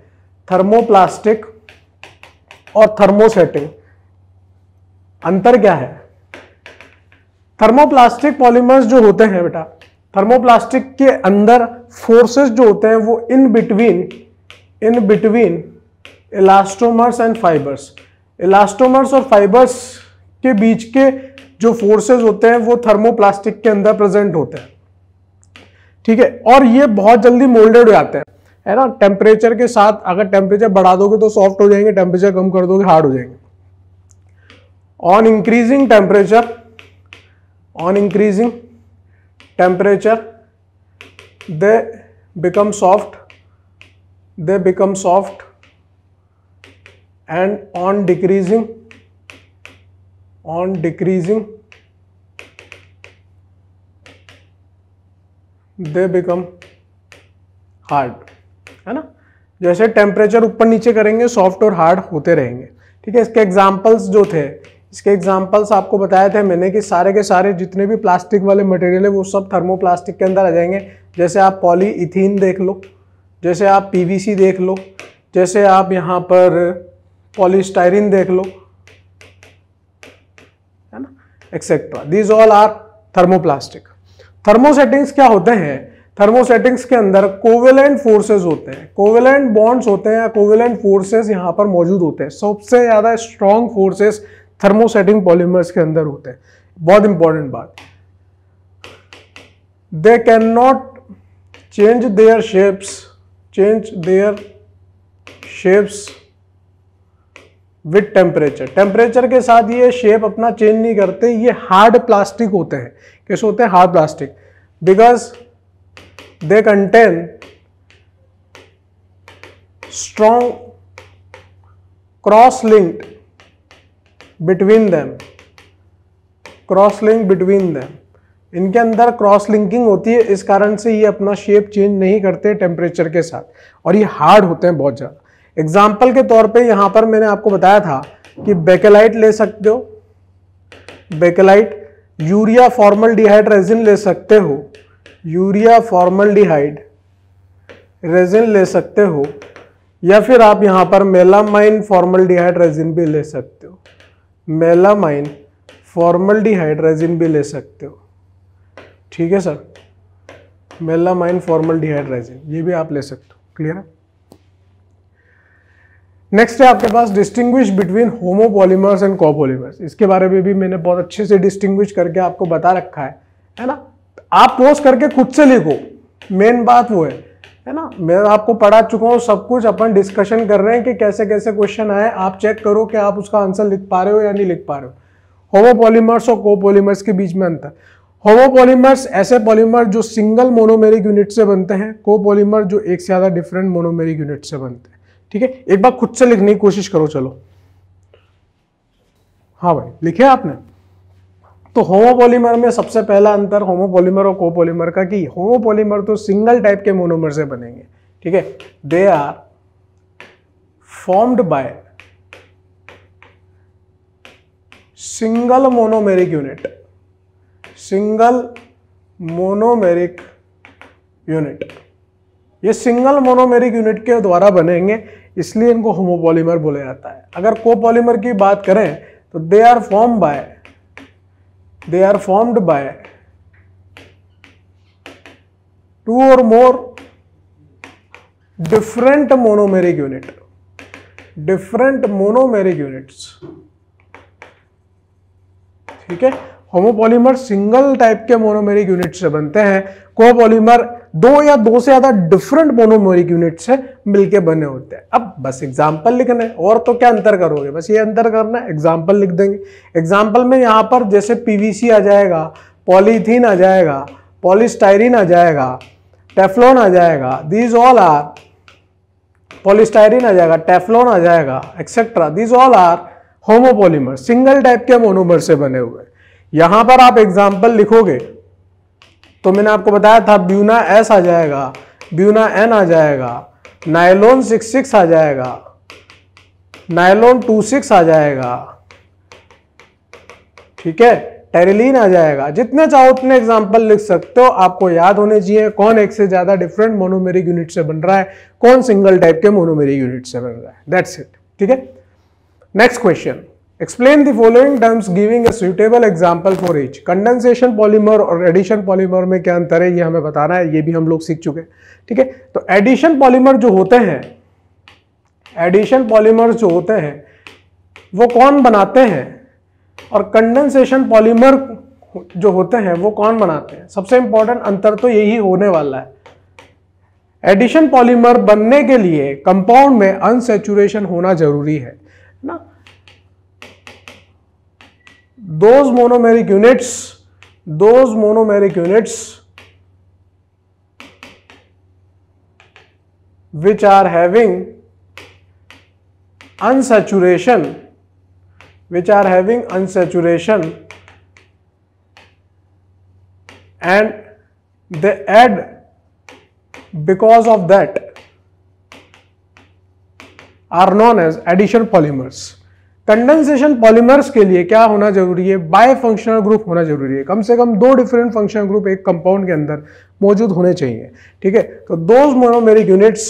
Speaker 1: थर्मोप्लास्टिक और थर्मोसेटिंग अंतर क्या है थर्मोप्लास्टिक पॉलीमर्स जो होते हैं बेटा थर्मोप्लास्टिक के अंदर फोर्सेस जो होते हैं वो in between in between elastomers and fibres elastomers और फाइबर्स के बीच के जो फोर्सेस होते हैं वो थर्मोप्लास्टिक के अंदर प्रेजेंट होते हैं ठीक है और ये बहुत जल्दी मोल्डेड हो जाते हैं है ना टेम्परेचर के साथ अगर टेम्परेचर बढ़ा दोगे तो सॉफ्ट हो जाएंगे टेम्परेचर कम कर दोगे हार्ड हो जाएंगे on increasing temperature on increasing temperature they become soft they become soft and on decreasing on decreasing they become hard hai na जैसे टेम्परेचर ऊपर नीचे करेंगे सॉफ्ट और हार्ड होते रहेंगे ठीक है इसके एग्जाम्पल्स जो थे इसके एग्जाम्पल्स आपको बताए थे मैंने कि सारे के सारे जितने भी प्लास्टिक वाले मटेरियल है वो सब थर्मोप्लास्टिक के अंदर आ जाएंगे जैसे आप पॉली इथीन देख लो जैसे आप पीवीसी देख लो जैसे आप यहाँ पर पॉलीस्टायरिन देख लो है ना etcetera these all are thermoplastic thermosettings क्या होते हैं थर्मोसेटिंग्स के अंदर कोवेलेंट फोर्सेस होते हैं कोवेलेंट बॉन्ड्स होते हैं या कोवेलेंट फोर्सेस यहाँ पर मौजूद होते हैं सबसे ज़्यादा स्ट्रॉन्ग फोर्सेस थर्मोसेटिंग पॉलीमर्स के अंदर होते हैं बहुत इंपॉर्टेंट बात they can not change their shapes change their shapes with temperature temperature के साथ ये शेप अपना चेंज नहीं करते ये हार्ड प्लास्टिक होते हैं कैसे होते हैं hard plastic because they contain strong cross linked between them cross link between them इनके अंदर क्रॉस लिंकिंग होती है इस कारण से ये अपना शेप चेंज नहीं करते टेम्परेचर के साथ और ये हार्ड होते हैं बहुत ज़्यादा एग्जाम्पल के तौर पे यहाँ पर मैंने आपको बताया था कि बेकेलाइट ले सकते हो bakelite urea formaldehyde resin ले सकते हो यूरिया फॉर्मल डिहाइड रेजिन ले सकते हो या फिर आप यहाँ पर मेलामाइन फॉर्मल डिहाइड रेजिन भी ले सकते हो मेलामाइन फॉर्मल डिहाइड्रेजिन भी ले सकते हो ठीक है सर मेलामाइन फॉर्मल डिहाइड्रेजिन ये भी आप ले सकते हो क्लियर है नेक्स्ट है आपके पास distinguish between homopolymers and copolymers इसके बारे में भी मैंने बहुत अच्छे से डिस्टिंग्विश करके आपको बता रखा है है ना आप पोस्ट करके खुद से लिखो मेन बात वो है है ना मैं आपको पढ़ा चुका हूँ सब कुछ अपन डिस्कशन कर रहे हैं कि कैसे कैसे क्वेश्चन आए आप चेक करो कि आप उसका आंसर लिख पा रहे हो या नहीं लिख पा रहे हो पॉलीमर्स और कोपोलीमर्स के बीच में अंतर पॉलीमर्स ऐसे पॉलीमर जो सिंगल मोनोमेरिक यूनिट से बनते हैं कोपोलीमर जो एक से ज़्यादा डिफरेंट मोनोमेरिक यूनिट से बनते हैं ठीक है एक बार खुद से लिखने की कोशिश करो चलो हाँ भाई लिखे आपने तो होमोपोलीमर में सबसे पहला अंतर होमोपोलीमर और कोपोलीमर का कि होमोपोलीमर तो सिंगल टाइप के मोनोमर से बनेंगे ठीक है they are formed by single monomeric unit single monomeric unit ये सिंगल मोनोमेरिक यूनिट के द्वारा बनेंगे इसलिए इनको होमोपॉलीमर बोला जाता है अगर कोपोलीमर की बात करें तो they are form by they are formed by two or more different monomeric unit different monomeric units ठीक है होमोपॉलीमर सिंगल टाइप के मोनोमेरिक यूनिट से बनते हैं कोपॉलीमर दो या दो से ज्यादा डिफरेंट मोनोमोरिक यूनिट से मिलके बने होते हैं अब बस एग्जाम्पल लिखना है और तो क्या अंतर करोगे बस ये अंतर करना एग्जाम्पल लिख देंगे एग्जाम्पल में यहाँ पर जैसे पीवीसी आ जाएगा पॉलीथीन आ जाएगा पॉलिस्टायरिन आ जाएगा टेफ्लॉन आ जाएगा दीज ऑल आर पॉलिस्टायरिन आ जाएगा टेफ्लॉन आ जाएगा etcetera these all are homopolymer single type के मोनोमर से बने हुए यहाँ पर आप एग्जाम्पल लिखोगे तो मैंने आपको बताया था ब्यूना एस आ जाएगा ब्यूना एन आ जाएगा नायलोन सिक्स सिक्स आ जाएगा नायलोन टू सिक्स आ जाएगा ठीक है टेरिलीन आ जाएगा जितने चाहो उतने एग्जाम्पल लिख सकते हो आपको याद होने चाहिए कौन एक से ज्यादा डिफरेंट मोनोमेरिक यूनिट से बन रहा है कौन सिंगल टाइप के मोनोमेरिक यूनिट से बन रहा है दैट्स इट ठीक है next question Explain the following terms giving a suitable example for each. Condensation polymer और एडिशन पॉलीमर में क्या अंतर है ये हमें बताना है ये भी हम लोग सीख चुके हैं ठीक है तो एडिशन पॉलीमर जो होते हैं एडिशन पॉलीमर जो होते हैं वो कौन बनाते हैं और कंडेंसेशन पॉलीमर जो होते हैं वो कौन बनाते हैं सबसे इंपॉर्टेंट अंतर तो यही होने वाला है एडिशन पॉलीमर बनने के लिए कंपाउंड में अनसेचुरेशन होना जरूरी है ना those monomeric units those monomeric units which are having unsaturation which are having unsaturation and they add because of that are known as addition polymers. Condensation polymers के लिए क्या होना जरूरी है बाय फंक्शनल ग्रुप होना जरूरी है कम से कम दो डिफरेंट फंक्शनल ग्रुप एक कंपाउंड के अंदर मौजूद होने चाहिए ठीक है तो those monomeric units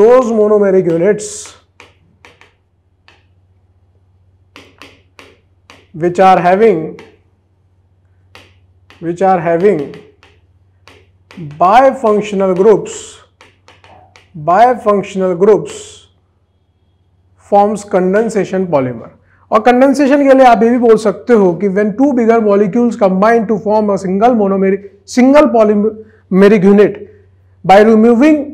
Speaker 1: those monomeric units which are having which are having bi functional groups bi functional groups forms condensation polymer और कंडेंसेशन के लिए आप ये भी बोल सकते हो कि when two bigger molecules combine to form a single monomeric single polymeric unit by removing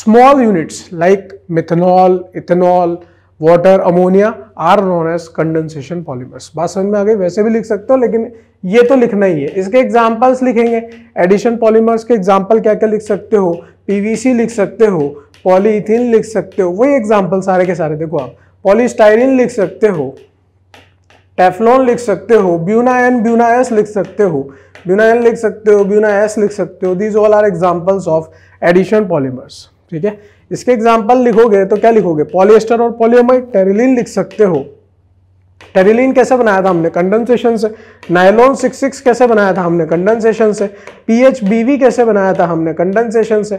Speaker 1: small units like methanol ethanol water ammonia are known as condensation polymers बात समझ में आ गई वैसे भी लिख सकते हो लेकिन ये तो लिखना ही है इसके एग्जाम्पल्स लिखेंगे एडिशन पॉलीमर्स के एग्जाम्पल क्या क्या लिख सकते हो पीवीसी लिख सकते हो पॉलीथीन लिख सकते हो वही एग्जाम्पल सारे के सारे देखो आप पॉलीस्टाइरिन लिख सकते हो टेफलॉन लिख सकते हो ब्यूनायन ब्यूनायस लिख सकते हो ब्यूनायन लिख सकते हो ब्यूनायस लिख सकते हो these all are examples of addition polymers ठीक है इसके एग्जाम्पल लिखोगे तो क्या लिखोगे पॉलिएस्टर और पॉलियोमाइड टेरिलिन लिख सकते हो टेरिलिन कैसे बनाया था हमने कंडेंसेशन से नायलोन सिक्स कैसे बनाया था हमने कंडेंसेशन से पीएच बीवी कैसे बनाया था हमने कंडेंसेशन से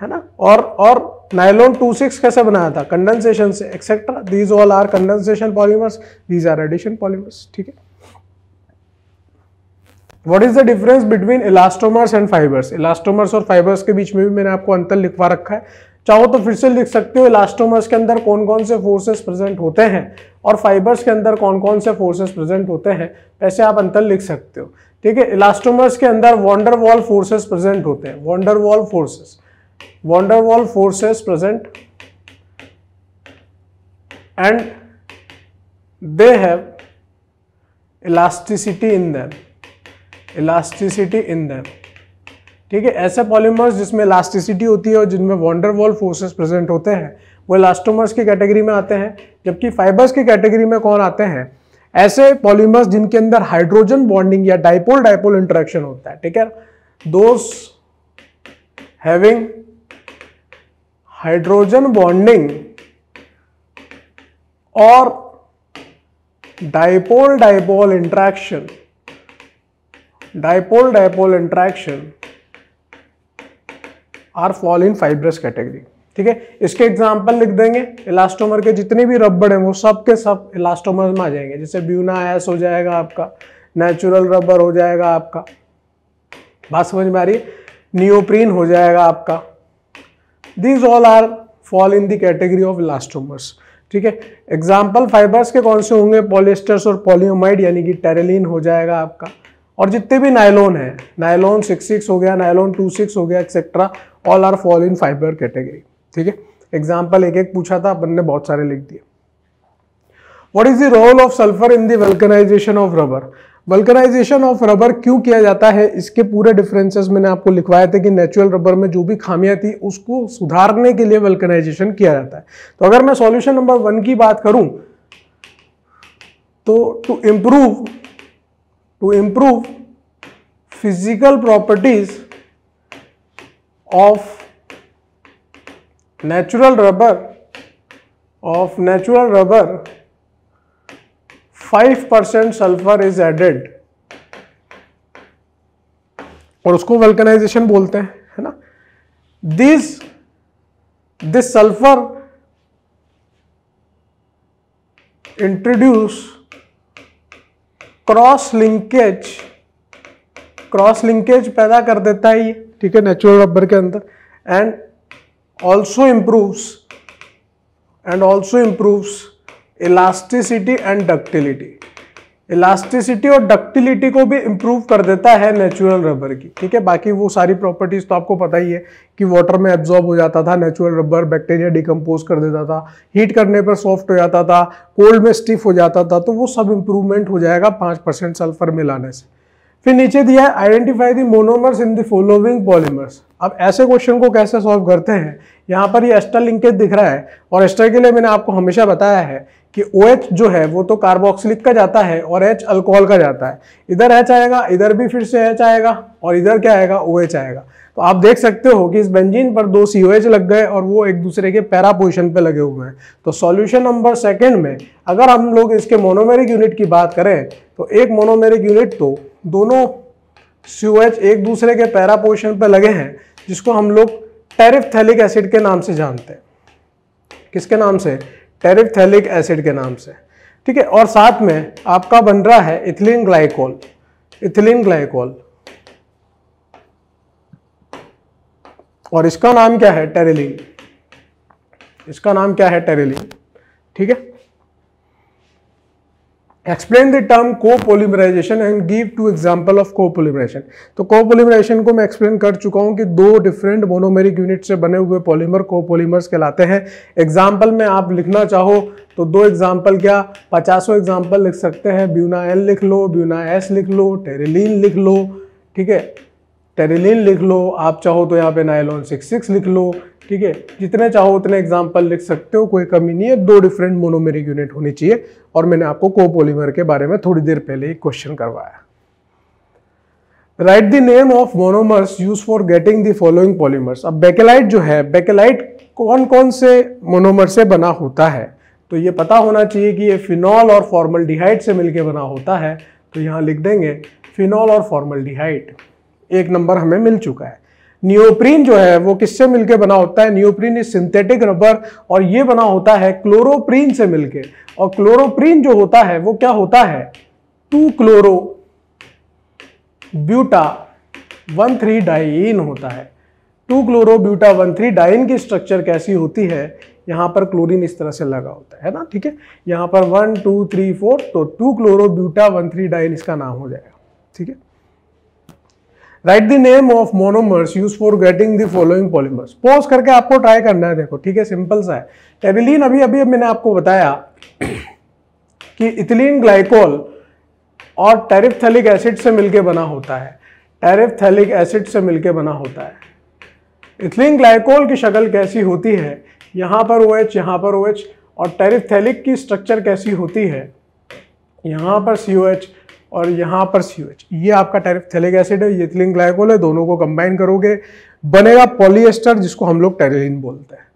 Speaker 1: है ना और और नाइलॉन 26 कैसे बनाया था कंडेंसेशन से etcetera these all are condensation polymers these are addition polymers ठीक है what is the difference between elastomers and fibres elastomers और फाइबर्स के बीच में भी मैंने आपको अंतर लिखवा रखा है चाहो तो फिर से लिख सकते हो इलास्टोमर्स के अंदर कौन कौन से फोर्सेस प्रेजेंट होते हैं और फाइबर्स के अंदर कौन कौन से फोर्सेस प्रेजेंट होते हैं ऐसे आप अंतर लिख सकते हो ठीक है इलास्टोमर्स के अंदर वॉन्डर वॉल फोर्सेस प्रेजेंट होते हैं van der Waal forces van forces present and they have elasticity in them elasticity in them ठीक है ऐसे पॉलीमर्स जिसमें इलास्टिसिटी होती है और जिनमें वॉन्डर वॉल फोर्सेस प्रेजेंट होते हैं वो इलास्टोमर्स की कैटेगरी में आते हैं जबकि फाइबर्स की कैटेगरी में कौन आते हैं ऐसे पॉलीमर्स जिनके अंदर हाइड्रोजन बॉन्डिंग या डाइपोल डाइपोल इंटरेक्शन होता है ठीक है दोस्त हैविंग हाइड्रोजन बॉन्डिंग और dipole dipole interaction dipole dipole interaction are fall in fibrous category ठीक है इसके एग्जाम्पल लिख देंगे इलास्टोमर के जितने भी रबड़ हैं वो सब के सब इलास्टोमर में आ जाएंगे जैसे ब्यूना एस हो जाएगा आपका नेचुरल रबर हो जाएगा आपका बात समझ में आ रही है नियोप्रीन हो जाएगा आपका these all are fall in category of elastomers ठीक है एग्जाम्पल फाइबर्स के कौन से होंगे पॉलिस्टर्स और पॉलियोमाइड यानी कि टेरेलिन हो जाएगा आपका और जितने भी नायलॉन है नायलॉन सिक्स सिक्स हो गया नायलॉन टू सिक्स हो गया etcetera all are fall in fibre category ठीक है एग्जाम्पल एक एक पूछा था अपन ने बहुत सारे लिख दिए what is the role of sulphur in vulcanisation of rubber vulcanisation of rubber क्यों किया जाता है इसके पूरे डिफरेंसेस मैंने आपको लिखवाए थे कि नेचुरल रबर में जो भी खामियां थी उसको सुधारने के लिए वल्कनाइजेशन किया जाता है तो अगर मैं सॉल्यूशन नंबर वन की बात करूं तो to improve to improve physical properties of natural rubber of natural rubber 5% sulphur is added और उसको वेल्कनाइजेशन बोलते हैं है ना this this sulphur introduce cross linkage cross linkage पैदा कर देता है ये ठीक है नेचुरल रबर के अंदर and also improves and also improves elasticity and ductility elasticity और डक्टिलिटी को भी इम्प्रूव कर देता है नेचुरल रबर की ठीक है बाकी वो सारी प्रॉपर्टीज़ तो आपको पता ही है कि वाटर में एब्जॉर्ब हो जाता था नेचुरल रबर बैक्टीरिया डिकम्पोज कर देता था हीट करने पर सॉफ्ट हो जाता था कोल्ड में स्टिफ हो जाता था तो वो सब इम्प्रूवमेंट हो जाएगा पाँच परसेंट सल्फर मिलाने से फिर नीचे दिया है identify the monomers in the following polymers अब ऐसे क्वेश्चन को कैसे सॉल्व करते हैं यहाँ पर ये एस्टर लिंकेज दिख रहा है और एस्टर के लिए मैंने आपको हमेशा बताया है कि ओ OH जो है वो तो कार्बोक्सिलिक का जाता है और एच अल्कोहल का जाता है इधर एच आएगा इधर भी फिर से एच आएगा और इधर क्या आएगा ओ OH आएगा तो आप देख सकते हो कि इस बेंजीन पर दो सी लग गए और वो एक दूसरे के पैरा पोजिशन पर लगे हुए हैं तो सॉल्यूशन नंबर सेकेंड में अगर हम लोग इसके मोनोमेरिक यूनिट की बात करें तो एक मोनोमेरिक यूनिट तो दोनों सीवेज एक दूसरे के पैरा पोजिशन पर लगे हैं जिसको हम लोग थैलिक एसिड के नाम से जानते हैं किसके नाम से थैलिक एसिड के नाम से ठीक है और साथ में आपका बन रहा है इथिलीन ग्लाइकोल इथिलीन ग्लाइकोल और इसका नाम क्या है टेरिलीन इसका नाम क्या है टेरिलीन ठीक है explain the term copolymerization and give two example of copolymerization तो कोपोलीमराइजेशन को मैं एक्सप्लेन कर चुका हूँ कि दो डिफरेंट मोनोमेरिक यूनिट से बने हुए पॉलीमर कोपोलीमर्स कहलाते हैं एग्जाम्पल में आप लिखना चाहो तो दो एग्जाम्पल क्या पचासों एग्जाम्पल लिख सकते हैं ब्यूना एल लिख लो ब्यूना एस लिख लो टेरेलिन लिख लो ठीक है टेरिलिन लिख लो आप चाहो तो यहाँ पे नायलॉन सिक्स सिक्स लिख लो ठीक है जितने चाहो उतने एग्जाम्पल लिख सकते हो कोई कमी नहीं है दो डिफरेंट मोनोमेरिक यूनिट होनी चाहिए और मैंने आपको कोपोलीमर के बारे में थोड़ी देर पहले एक क्वेश्चन करवाया write the name of monomers use for getting the following polymers अब बेकेलाइट जो है बेकेलाइट कौन कौन से मोनोमर से बना होता है तो ये पता होना चाहिए कि ये फिनॉल और फॉर्मल डिहाइट से मिलकर बना होता है तो यहाँ लिख देंगे फिनॉल और फॉर्मल डिहाइट एक नंबर हमें मिल चुका है नियोप्रीन जो है वो किससे मिलके बना होता है नियोप्रीन इज सिंथेटिक रबर और ये बना होता है क्लोरोप्रीन से मिलके और क्लोरोप्रीन जो होता है वो क्या होता है two chloro buta one three diene होता है two chloro buta one three diene की स्ट्रक्चर कैसी होती है यहाँ पर क्लोरीन इस तरह से लगा होता है ना ठीक है यहाँ पर वन टू थ्री फोर तो two chloro buta one three diene इसका नाम हो जाएगा ठीक है write the name of monomers use for getting the following polymers pause करके आपको ट्राई करना है देखो ठीक है सिंपल सा है टेरिलीन अभी अभी मैंने आपको बताया कि इथिलीन ग्लाइकोल और टेरिफथेलिक एसिड से मिलके बना होता है टेरिफथेलिक एसिड से मिलके बना होता है इथिलीन ग्लाइकोल की शक्ल कैसी होती है यहाँ पर ओ एच यहाँ पर ओ एच और टेरिफथेलिक की स्ट्रक्चर कैसी होती है यहाँ पर सी ओ एच और यहाँ पर सी ये आपका थैलिक एसिड है ये इथिलीन ग्लाइकोल है दोनों को कंबाइन करोगे बनेगा पॉलीएस्टर जिसको हम लोग टेरिलिन बोलते हैं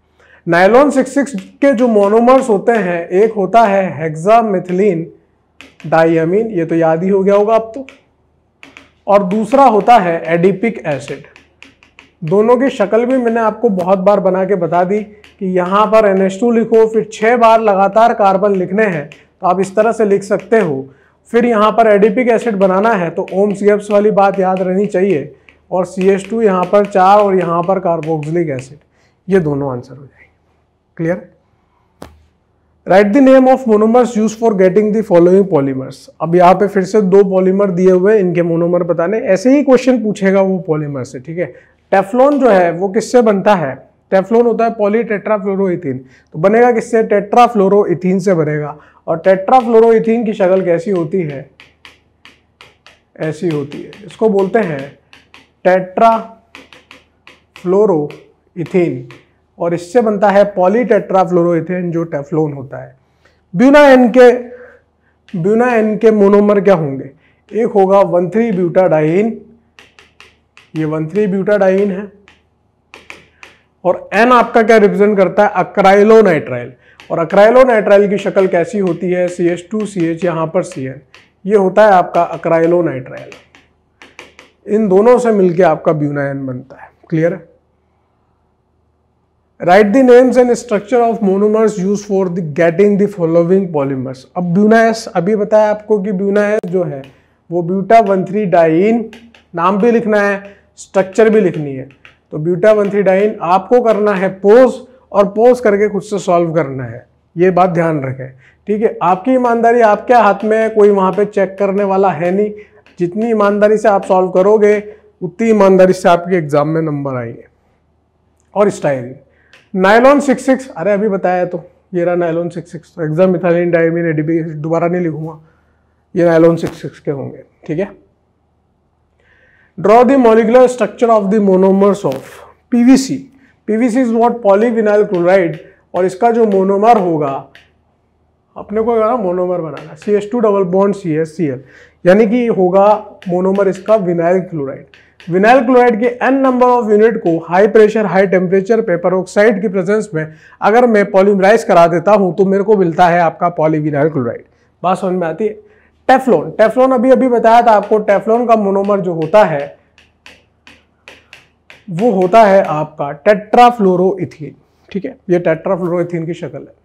Speaker 1: नायलॉन सिक्स सिक्स के जो मोनोमर्स होते हैं एक होता है हेक्सामिथिलीन डाइमीन ये तो याद ही हो गया होगा अब तो और दूसरा होता है एडिपिक एसिड दोनों की शक्ल भी मैंने आपको बहुत बार बना के बता दी कि यहाँ पर एन लिखो फिर छः बार लगातार कार्बन लिखने हैं तो आप इस तरह से लिख सकते हो फिर यहाँ पर एडिपिक एसिड बनाना है तो ओम्स गैप्स वाली बात याद रहनी चाहिए और सी एस टू यहाँ पर चार और यहाँ पर कार्बोक्सिलिक एसिड ये दोनों आंसर हो जाएंगे clear write the name of monomers use for getting the following polymers अब यहाँ पे फिर से दो पॉलीमर दिए हुए इनके मोनोमर बताने ऐसे ही क्वेश्चन पूछेगा वो पॉलीमर से ठीक है टेफलॉन जो है वो किससे बनता है टेफ्लोन होता है पॉली टेट्राफ्लोरोथीन तो बनेगा किससे टेट्राफ्लोरोथीन से बनेगा और टेट्राफ्लोरोथीन की शक्ल कैसी होती है ऐसी होती है इसको बोलते हैं टेट्रा फ्लोरोथीन और इससे बनता है पॉली टेट्राफ्लोरोथीन जो टेफ्लोन होता है ब्यूना एन के ब्यूना एन के मोनोमर क्या होंगे एक होगा वन थ्री ब्यूटाडाइन ये वन थ्री ब्यूटाडाइन है और एन आपका क्या रिप्रेजेंट करता है अक्राइलोनाइट्राइल और अक्राइलोनाइट्राइल की शक्ल कैसी होती है C H two C H यहाँ पर सी एन ये होता है आपका अक्राइलोनाइट्राइल इन दोनों से मिलके आपका ब्यूनायन बनता है क्लियर है write the names and structure of monomers use for the getting the following polymers अब ब्यूनाइस अभी बताया आपको कि ब्यूनाइस जो है वो ब्यूटा वन थ्री डाइन नाम भी लिखना है स्ट्रक्चर भी लिखनी है तो ब्यूटा वन थ्री डाइन आपको करना है पोज और पोज करके खुद से सॉल्व करना है ये बात ध्यान रखें ठीक है आपकी ईमानदारी आपके हाथ में है कोई वहाँ पे चेक करने वाला है नहीं जितनी ईमानदारी से आप सॉल्व करोगे उतनी ईमानदारी से आपके एग्ज़ाम में नंबर आएंगे और स्टाइल नायलॉन सिक्स सिक्स अरे अभी बताया तो ये रहा nylon six six hexamethylene diamine adipic दोबारा नहीं लिखूंगा ये नायलॉन सिक्स सिक्स के होंगे ठीक है Draw the molecular structure of the monomers of PVC. PVC is what polyvinyl chloride और इसका जो मोनोमर होगा अपने को क्या मोनोमर बनाना C S two double bond C S C L यानी कि होगा मोनोमर इसका विनाइल क्लोराइड विनाइल क्लोराइड के एन नंबर ऑफ यूनिट को high pressure high temperature peroxide की प्रेजेंस में अगर मैं पॉलीमराइज करा देता हूँ तो मेरे को मिलता है आपका पॉलीविनाइल क्लोराइड बात समझ में आती है टेफ्लोन टेफ्लोन अभी अभी बताया था आपको टेफ्लोन का मोनोमर जो होता है वो होता है आपका टेट्राफ्लोरोन ठीक है ये टेट्राफ्लोरोन की शक्ल है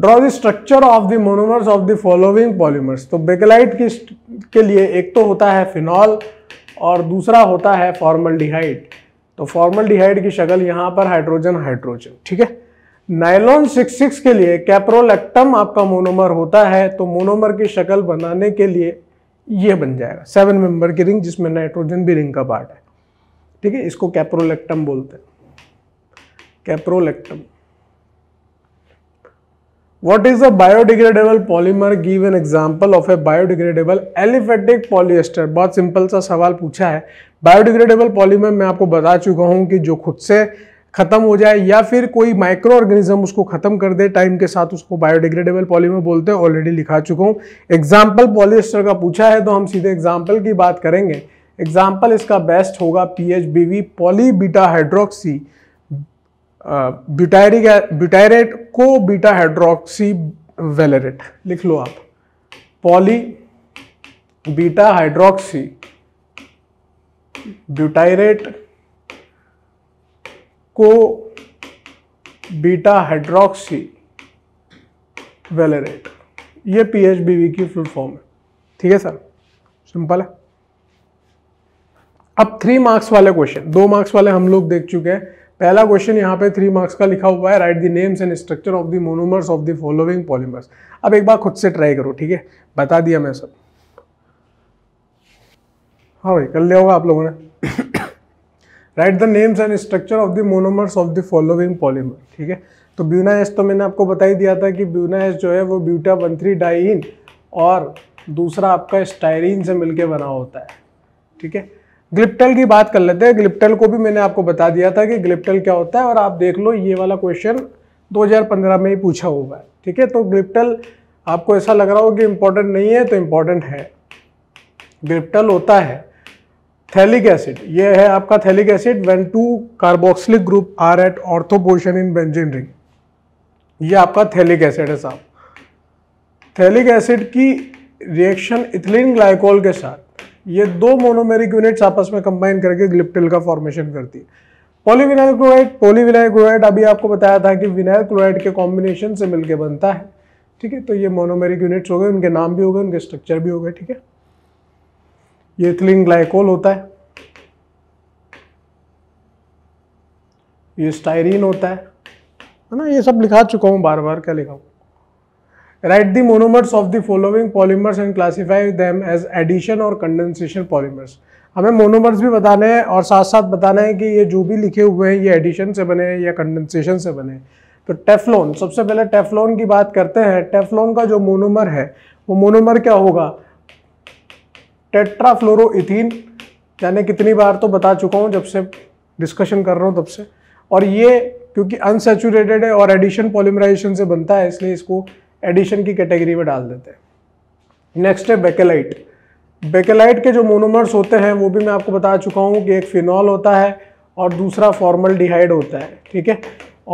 Speaker 1: draw the structure of the monomers of the following polymers तो बेकेलाइट की के लिए एक तो होता है फिनॉल और दूसरा होता है फॉर्मल डिहाइड तो फॉर्मल डिहाइड की शक्ल यहां पर हाइड्रोजन हाइड्रोजन ठीक है नायलॉन सिक्स सिक्स के लिए कैप्रोलेक्टम आपका मोनोमर होता है तो मोनोमर की शक्ल बनाने के लिए यह बन जाएगा सेवन मेंबर की रिंग जिसमें नाइट्रोजन भी रिंग का पार्ट है ठीक है इसको कैप्रोलेक्टम बोलते हैं caprolactam what is a biodegradable polymer give an example of a biodegradable aliphatic polyester बहुत सिंपल सा सवाल पूछा है बायोडिग्रेडेबल पॉलीमर मैं आपको बता चुका हूँ कि जो खुद से ख़त्म हो जाए या फिर कोई माइक्रो ऑर्गेनिज्म उसको ख़त्म कर दे टाइम के साथ उसको बायोडिग्रेडेबल पॉलीमर बोलते हैं ऑलरेडी लिखा चुका हूँ एग्जाम्पल पॉलिस्टर का पूछा है तो हम सीधे एग्जाम्पल की बात करेंगे एग्जाम्पल इसका बेस्ट होगा P H B V beta hydroxy butyric butyrate co beta hydroxy valerate लिख लो आप poly beta hydroxy butyrate co beta hydroxy valerate ये पीएचबीवी की फुल फॉर्म है ठीक है सर सिंपल है अब थ्री मार्क्स वाले क्वेश्चन दो मार्क्स वाले हम लोग देख चुके हैं पहला क्वेश्चन यहाँ पे थ्री मार्क्स का लिखा हुआ है write the names and structure of the monomers of the following polymers अब एक बार खुद से ट्राई करो ठीक है बता दिया मैं सब हाँ भाई कर लिया होगा आप लोगों ने write the names and structure of the monomers of the following polymer ठीक है तो ब्यूना एस तो मैंने आपको बता ही दिया था कि ब्यूना एस जो है वो ब्यूटा वन थ्री डाइन और दूसरा आपका स्टाइरिन से मिलके बना होता है ठीक है ग्लिप्टल की बात कर लेते हैं ग्लिप्टल को भी मैंने आपको बता दिया था कि ग्लिप्टल क्या होता है और आप देख लो ये वाला क्वेश्चन 2015 में ही पूछा हुआ है ठीक है तो ग्लिप्टल आपको ऐसा लग रहा हो कि इम्पोर्टेंट नहीं है तो इम्पोर्टेंट है ग्लिप्टल होता है थैलिक एसिड ये है आपका phthalic acid when two carboxylic group are at ortho position in benzene ring ये आपका थैलिक एसिड है साहब थैलिक एसिड की रिएक्शन इथिलीन ग्लाइकोल के साथ ये दो मोनोमेरिक यूनिट्स आपस में कंबाइन करके ग्लिप्टिल का फॉर्मेशन करती है पॉलीविनाइल क्लोराइड पॉलीविनाइल क्लोराइड अभी आपको बताया था कि विनाइल क्लोराइड के कॉम्बिनेशन से मिलकर बनता है ठीक है तो ये मोनोमेरिक यूनिट्स हो गए उनके नाम भी हो गए उनके स्ट्रक्चर भी हो गए ठीक है ये इथिलीन ग्लाइकोल होता है ये स्टायरीन होता है है ना ये सब लिखा चुका हूँ बार बार क्या लिखा हूँ write the monomers of the following polymers and classify them as addition और कंडेंसेशन पॉलीमर्स हमें मोनोमर्स भी बताने हैं और साथ साथ बताना है कि ये जो भी लिखे हुए हैं ये एडिशन से बने हैं या कंडेंसेशन से बने हैं तो टेफ्लोन सबसे पहले टेफ्लोन की बात करते हैं टेफ्लोन का जो मोनोमर है वो मोनोमर क्या होगा टेट्राफ्लोरोथीन यानी कितनी बार तो बता चुका हूँ जब से डिस्कशन कर रहा हूँ तब से और ये क्योंकि अनसेचुरेटेड है और एडिशन पॉलीमराइजेशन से बनता है इसलिए इसको एडिशन की कैटेगरी में डाल देते हैं नेक्स्ट है बेकेलाइट बेकेलाइट के जो मोनोमर्स होते हैं वो भी मैं आपको बता चुका हूँ कि एक फिनॉल होता है और दूसरा फॉर्मल डिहाइड होता है ठीक है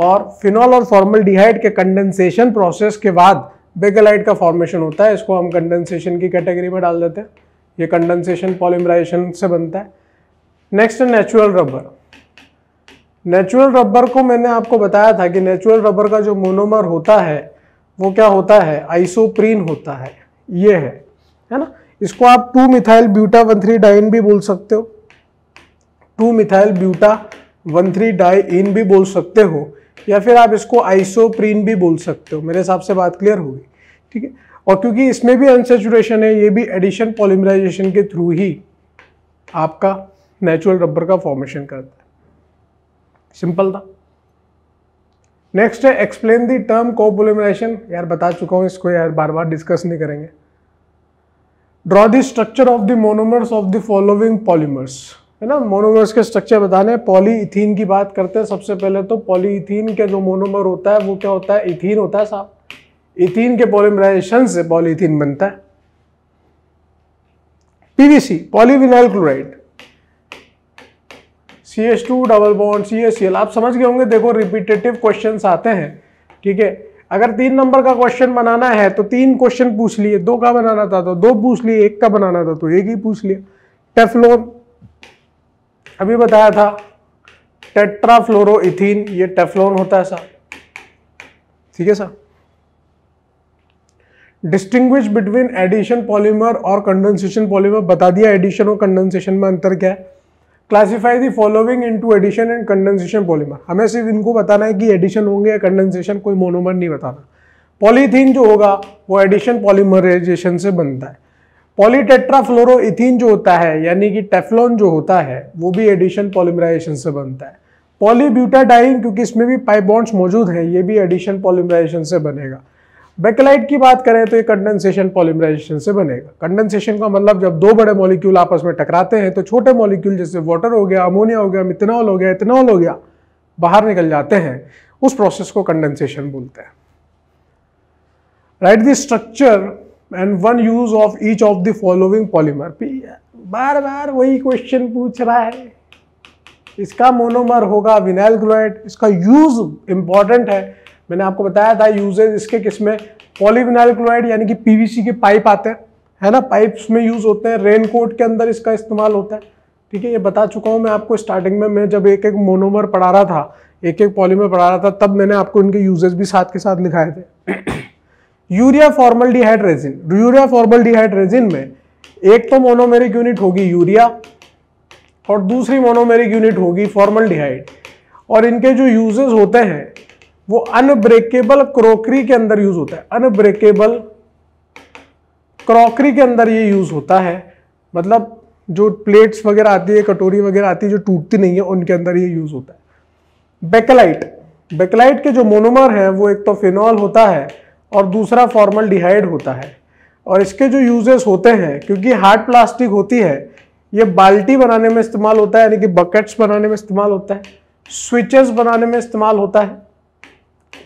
Speaker 1: और फिनॉल और फॉर्मल डिहाइड के कंडेंसेशन प्रोसेस के बाद बेकेलाइट का फॉर्मेशन होता है इसको हम कंडेंसेशन की कैटेगरी में डाल देते हैं ये कंडेंसेशन पॉलीमराइजेशन से बनता है नेक्स्ट है नेचुरल रबर नेचुरल रबर को मैंने आपको बताया था कि नेचुरल रबर का जो मोनोमर होता है वो क्या होता है आइसोप्रीन होता है ये है है ना इसको आप two methyl buta one three diene भी बोल सकते हो two methyl buta one three diene भी बोल सकते हो या फिर आप इसको आइसोप्रीन भी बोल सकते हो मेरे हिसाब से बात क्लियर होगी ठीक है और क्योंकि इसमें भी अनसेचुरेशन है ये भी एडिशन पॉलीमराइजेशन के थ्रू ही आपका नेचुरल रबर का फॉर्मेशन करता है सिंपल था नेक्स्ट है एक्सप्लेन दी टर्म कोपोलिमराइजेशन यार बता चुका हूँ इसको यार बार बार डिस्कस नहीं करेंगे draw the structure of the monomers of the following polymers है ना मोनोमर्स के स्ट्रक्चर बताने पॉलीइथीन की बात करते हैं सबसे पहले तो पॉलीइथीन के जो मोनोमर होता है वो क्या होता है इथीन होता है साहब इथीन के पॉलीमराइजेशन से पॉलीथीन बनता है PVC polyvinyl chloride C S two double bond C S L आप समझ गए होंगे देखो रिपीटेटिव क्वेश्चन आते हैं ठीक है अगर तीन नंबर का क्वेश्चन बनाना है तो तीन क्वेश्चन पूछ लिए दो का बनाना था तो दो पूछ लिए एक का बनाना था तो एक ही पूछ लिया टेफ्लोन अभी बताया था टेट्राफ्लोरोथीन ये टेफ्लोन होता है सर ठीक है sir distinguish between addition polymer और कंडेंसेशन पॉलीमर बता दिया एडिशन और कंडेंसेशन में अंतर क्या है classify the following into addition and condensation polymer हमें सिर्फ इनको बताना है कि एडिशन होंगे या कंडेंसेशन कोई मोनोमर नहीं बताना पॉलीथीन जो होगा वो एडिशन पॉलीमराइजेशन से बनता है पॉलीटेट्राफ्लोरोथीन जो होता है यानी कि टेफलॉन जो होता है वो भी एडिशन पॉलीमराइजेशन से बनता है पॉलीब्यूटाडाइन क्योंकि इसमें भी पाइप बॉन्ड्स मौजूद हैं ये भी एडिशन पॉलीमराइजेशन से बनेगा बेकेलाइट की बात करें तो ये कंडेंसेशन पॉलीमराइजेशन से बनेगा कंडेंसेशन का मतलब जब दो बड़े मॉलिक्यूल आपस में टकराते हैं तो छोटे मॉलिक्यूल जैसे वाटर हो गया अमोनिया हो गया मिथेनॉल हो गया इथेनॉल हो गया बाहर निकल जाते हैं उस प्रोसेस को कंडेंसेशन बोलते हैं write the structure and one use of each of the following polymer बार बार वही क्वेश्चन पूछ रहा है इसका मोनोमर होगा विनाइल क्लोराइड इसका यूज इंपॉर्टेंट है मैंने आपको बताया था यूजेज इसके किसमें पॉलीविनाइल क्लोराइड यानी कि पीवीसी के पाइप आते हैं है ना पाइप्स में यूज़ होते हैं रेनकोट के अंदर इसका इस्तेमाल होता है ठीक है ये बता चुका हूँ मैं आपको स्टार्टिंग में मैं जब एक एक मोनोमर पढ़ा रहा था एक एक पॉलीमर पढ़ा रहा था तब मैंने आपको इनके यूजेज भी साथ के साथ लिखाए थे urea formaldehyde resin urea formaldehyde resin में एक तो मोनोमेरिक यूनिट होगी यूरिया और दूसरी मोनोमेरिक यूनिट होगी फॉर्मल डिहाइड और इनके जो यूजेज होते हैं वो अनब्रेकेबल क्रॉकरी के अंदर यूज होता है अनब्रेकेबल क्रॉकरी के अंदर ये यूज होता है मतलब जो प्लेट्स वगैरह आती है कटोरी वगैरह आती है जो टूटती नहीं है उनके अंदर ये यूज होता है बेकलाइट बेकलाइट के जो मोनोमर हैं वो एक तो फिनॉल होता है और दूसरा फॉर्मल डिहाइड होता है और इसके जो यूजेस होते हैं क्योंकि हार्ड प्लास्टिक होती है ये बाल्टी बनाने में इस्तेमाल होता है यानी कि बकेट्स बनाने में इस्तेमाल होता है स्विचेस बनाने में इस्तेमाल होता है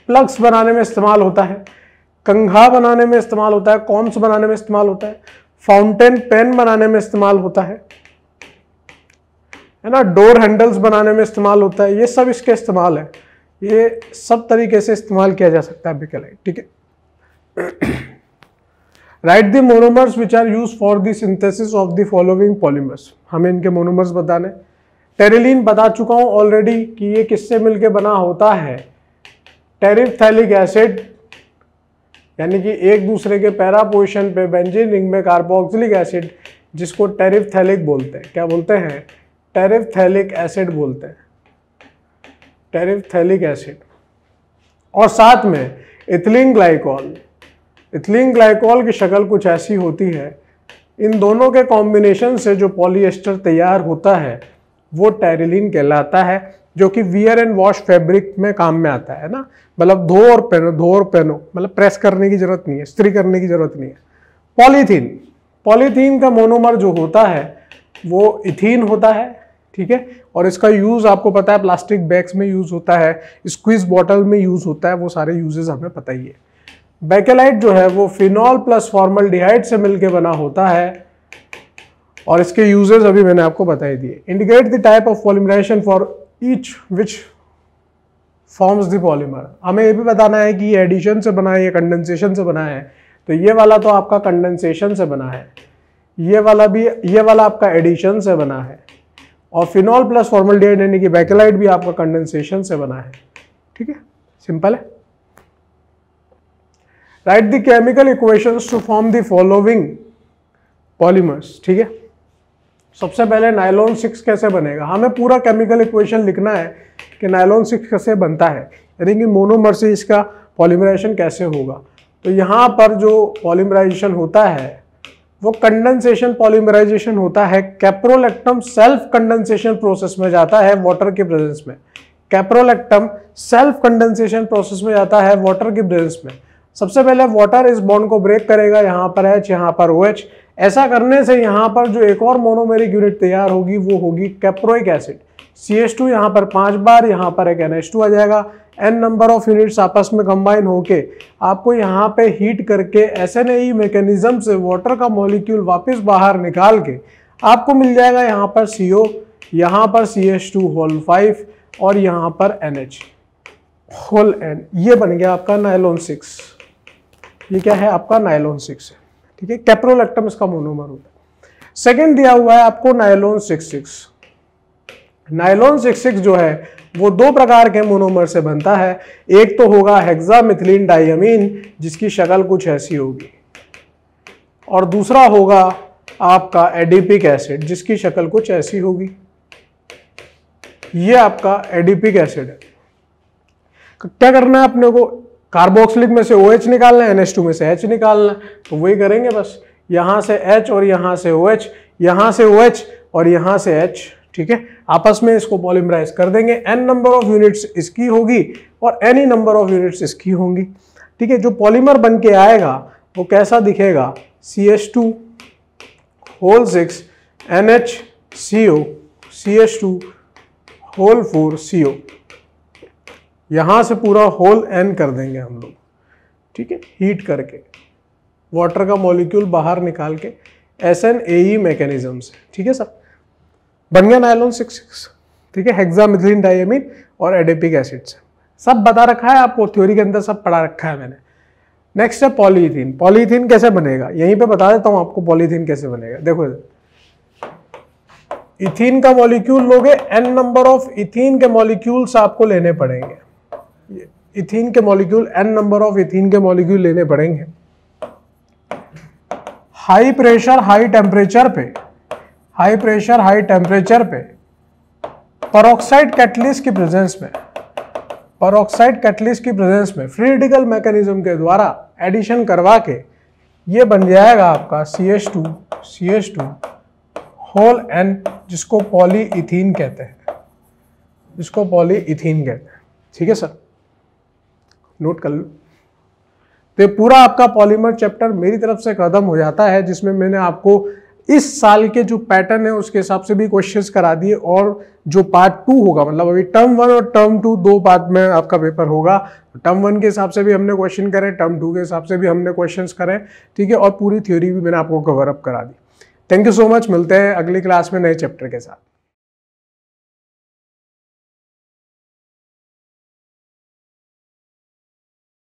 Speaker 1: प्लग्स बनाने में इस्तेमाल होता है कंघा बनाने में इस्तेमाल होता है कॉम्स बनाने में इस्तेमाल होता है फाउंटेन पेन बनाने में इस्तेमाल होता है है ना डोर हैंडल्स बनाने में इस्तेमाल होता है ये सब इसके इस्तेमाल है ये सब तरीके से इस्तेमाल किया जा सकता है बेकेलाइट ठीक है write the monomers which are use for the synthesis of the following polymers हमें इनके मोनोमर्स बताने टेरेलिन बता चुका हूँ ऑलरेडी कि ये किससे मिलके बना होता है टेरिफथैलिक एसिड यानी कि एक दूसरे के पैरा पोजिशन पे बेंजीन रिंग में कार्बोक्सिलिक एसिड जिसको टेरिफथैलिक बोलते हैं क्या बोलते हैं टेरिफथैलिक एसिड बोलते हैं टेरिफथैलिक एसिड और साथ में इथिलीन ग्लाइकॉल इथिलीन ग्लाइकॉल की शक्ल कुछ ऐसी होती है इन दोनों के कॉम्बिनेशन से जो पॉलीएस्टर तैयार होता है वो टेरिलीन कहलाता है जो कि वियर एंड वॉश फैब्रिक में काम में आता है ना मतलब धो और पहनो धो और पहनो मतलब प्रेस करने की जरूरत नहीं है स्त्री करने की जरूरत नहीं है पॉलीथीन पॉलीथीन का मोनोमर जो होता है वो इथीन होता है ठीक है और इसका यूज़ आपको पता है प्लास्टिक बैग्स में यूज़ होता है स्क्वीज बॉटल में यूज़ होता है वो सारे यूजेज हमें पता ही है बैकेलाइट जो है वो फिनॉल प्लस फॉर्मल डिहाइड से मिलकर बना होता है और इसके यूजेज अभी मैंने आपको बताई दिए indicate the type of polymerization for each which forms the polymer हमें ये भी बताना है कि ये एडिशन से बना है ये कंडेंसेशन से बना है तो ये वाला तो आपका कंडेंसेशन से बना है ये वाला भी ये वाला आपका एडिशन से बना है और फिनॉल प्लस फॉर्मल यानी कि बैकेलाइट भी आपका कंडेंसेशन से बना है ठीक है सिंपल है write the chemical equations to form the following polymers ठीक है सबसे पहले नायलॉन सिक्स कैसे बनेगा हमें पूरा केमिकल इक्वेशन लिखना है कि नायलॉन सिक्स कैसे बनता है यानी कि मोनोमर से इसका पॉलीमराइजेशन कैसे होगा तो यहाँ पर जो पॉलीमराइजेशन होता है वो कंडेंसेशन पॉलीमराइजेशन होता है कैप्रोलेक्टम सेल्फ कंडेंसेशन प्रोसेस में जाता है वाटर के प्रेजेंस में कैप्रोलेक्टम सेल्फ कंडेंसेशन प्रोसेस में जाता है वाटर के प्रेजेंस में सबसे पहले वाटर इस बॉन्ड को ब्रेक करेगा यहाँ पर एच यहाँ पर ओ OH, ऐसा करने से यहाँ पर जो एक और मोनोमेरिक यूनिट तैयार होगी वो होगी caproic acid C S two यहाँ पर पाँच बार यहाँ पर एक एन एच टू आ जाएगा एन नंबर ऑफ यूनिट्स आपस में कंबाइन होके आपको यहाँ पे हीट करके एस एन ई मैकेनिज्म से वाटर का मॉलिक्यूल वापस बाहर निकाल के आपको मिल जाएगा यहाँ पर सी ओ यहाँ पर C H two whole five और यहाँ पर एन एच होल एन ये बन गया आपका नाइलोन सिक्स ये क्या है आपका नाइलोन सिक्स है ठीक है कैप्रोलेक्टम इसका मोनोमर होता है सेकेंड दिया हुआ है आपको nylon six six nylon six six जो है वो दो प्रकार के मोनोमर से बनता है एक तो होगा हेक्सामिथिलीन डायमीन जिसकी शक्ल कुछ ऐसी होगी और दूसरा होगा आपका एडिपिक एसिड जिसकी शक्ल कुछ ऐसी होगी ये आपका एडिपिक एसिड है क्या करना है अपने को कार्बोक्सिलिक में से ओ OH निकालना है टू में से एच निकालना है तो वही करेंगे बस यहाँ से एच और यहाँ से ओ OH यहाँ से ओ OH और यहाँ से एच ठीक है आपस में इसको पॉलीमराइज कर देंगे एन नंबर ऑफ यूनिट्स इसकी होगी और एन ही नंबर ऑफ यूनिट्स इसकी होंगी ठीक है जो पॉलीमर बन के आएगा वो कैसा दिखेगा C H two whole six N H C O C H two whole four C O यहाँ से पूरा होल एन कर देंगे हम लोग ठीक है हीट करके वाटर का मॉलिक्यूल बाहर निकाल के एस एन ए मैकेनिज्म से ठीक है सर बन गया नायलोन सिक्स सिक्स ठीक है हेक्सामिथिलीन डायमिन और एडेपिक एसिड से सब बता रखा है आपको थ्योरी के अंदर सब पढ़ा रखा है मैंने नेक्स्ट है पॉलीथीन पॉलीथीन कैसे बनेगा यहीं पे बता देता हूँ आपको पॉलीथीन कैसे बनेगा देखो इथीन का मॉलिक्यूल लोगे एन नंबर ऑफ इथीन के मॉलिक्यूल्स आपको लेने पड़ेंगे इथीन के molecule N number of ethene के मॉलिक्यूल लेने पड़ेंगे हाई प्रेशर हाई टेम्परेचर पे हाई प्रेशर हाई टेम्परेचर पे परोक्साइड कैटलिस्ट की प्रेजेंस में परोक्साइड कैटलिस्ट की प्रेजेंस में फ्रीडिकल मैकेनिज्म के द्वारा एडिशन करवा के ये बन जाएगा आपका C H two C H two whole N जिसको पॉली इथीन कहते हैं जिसको इथीन कहते हैं ठीक है सर नोट कर लो तो पूरा आपका पॉलीमर चैप्टर मेरी तरफ से कदम हो जाता है जिसमें मैंने आपको इस साल के जो पैटर्न है उसके हिसाब से भी क्वेश्चंस करा दिए और जो पार्ट टू होगा मतलब अभी टर्म वन और टर्म टू दो पार्ट में आपका पेपर होगा टर्म वन के हिसाब से भी हमने क्वेश्चन करे टर्म टू के हिसाब से भी हमने क्वेश्चंस करे ठीक है और पूरी थ्योरी भी मैंने आपको कवर अप करा दी थैंक यू सो मच मिलते हैं अगली क्लास में नए चैप्टर के साथ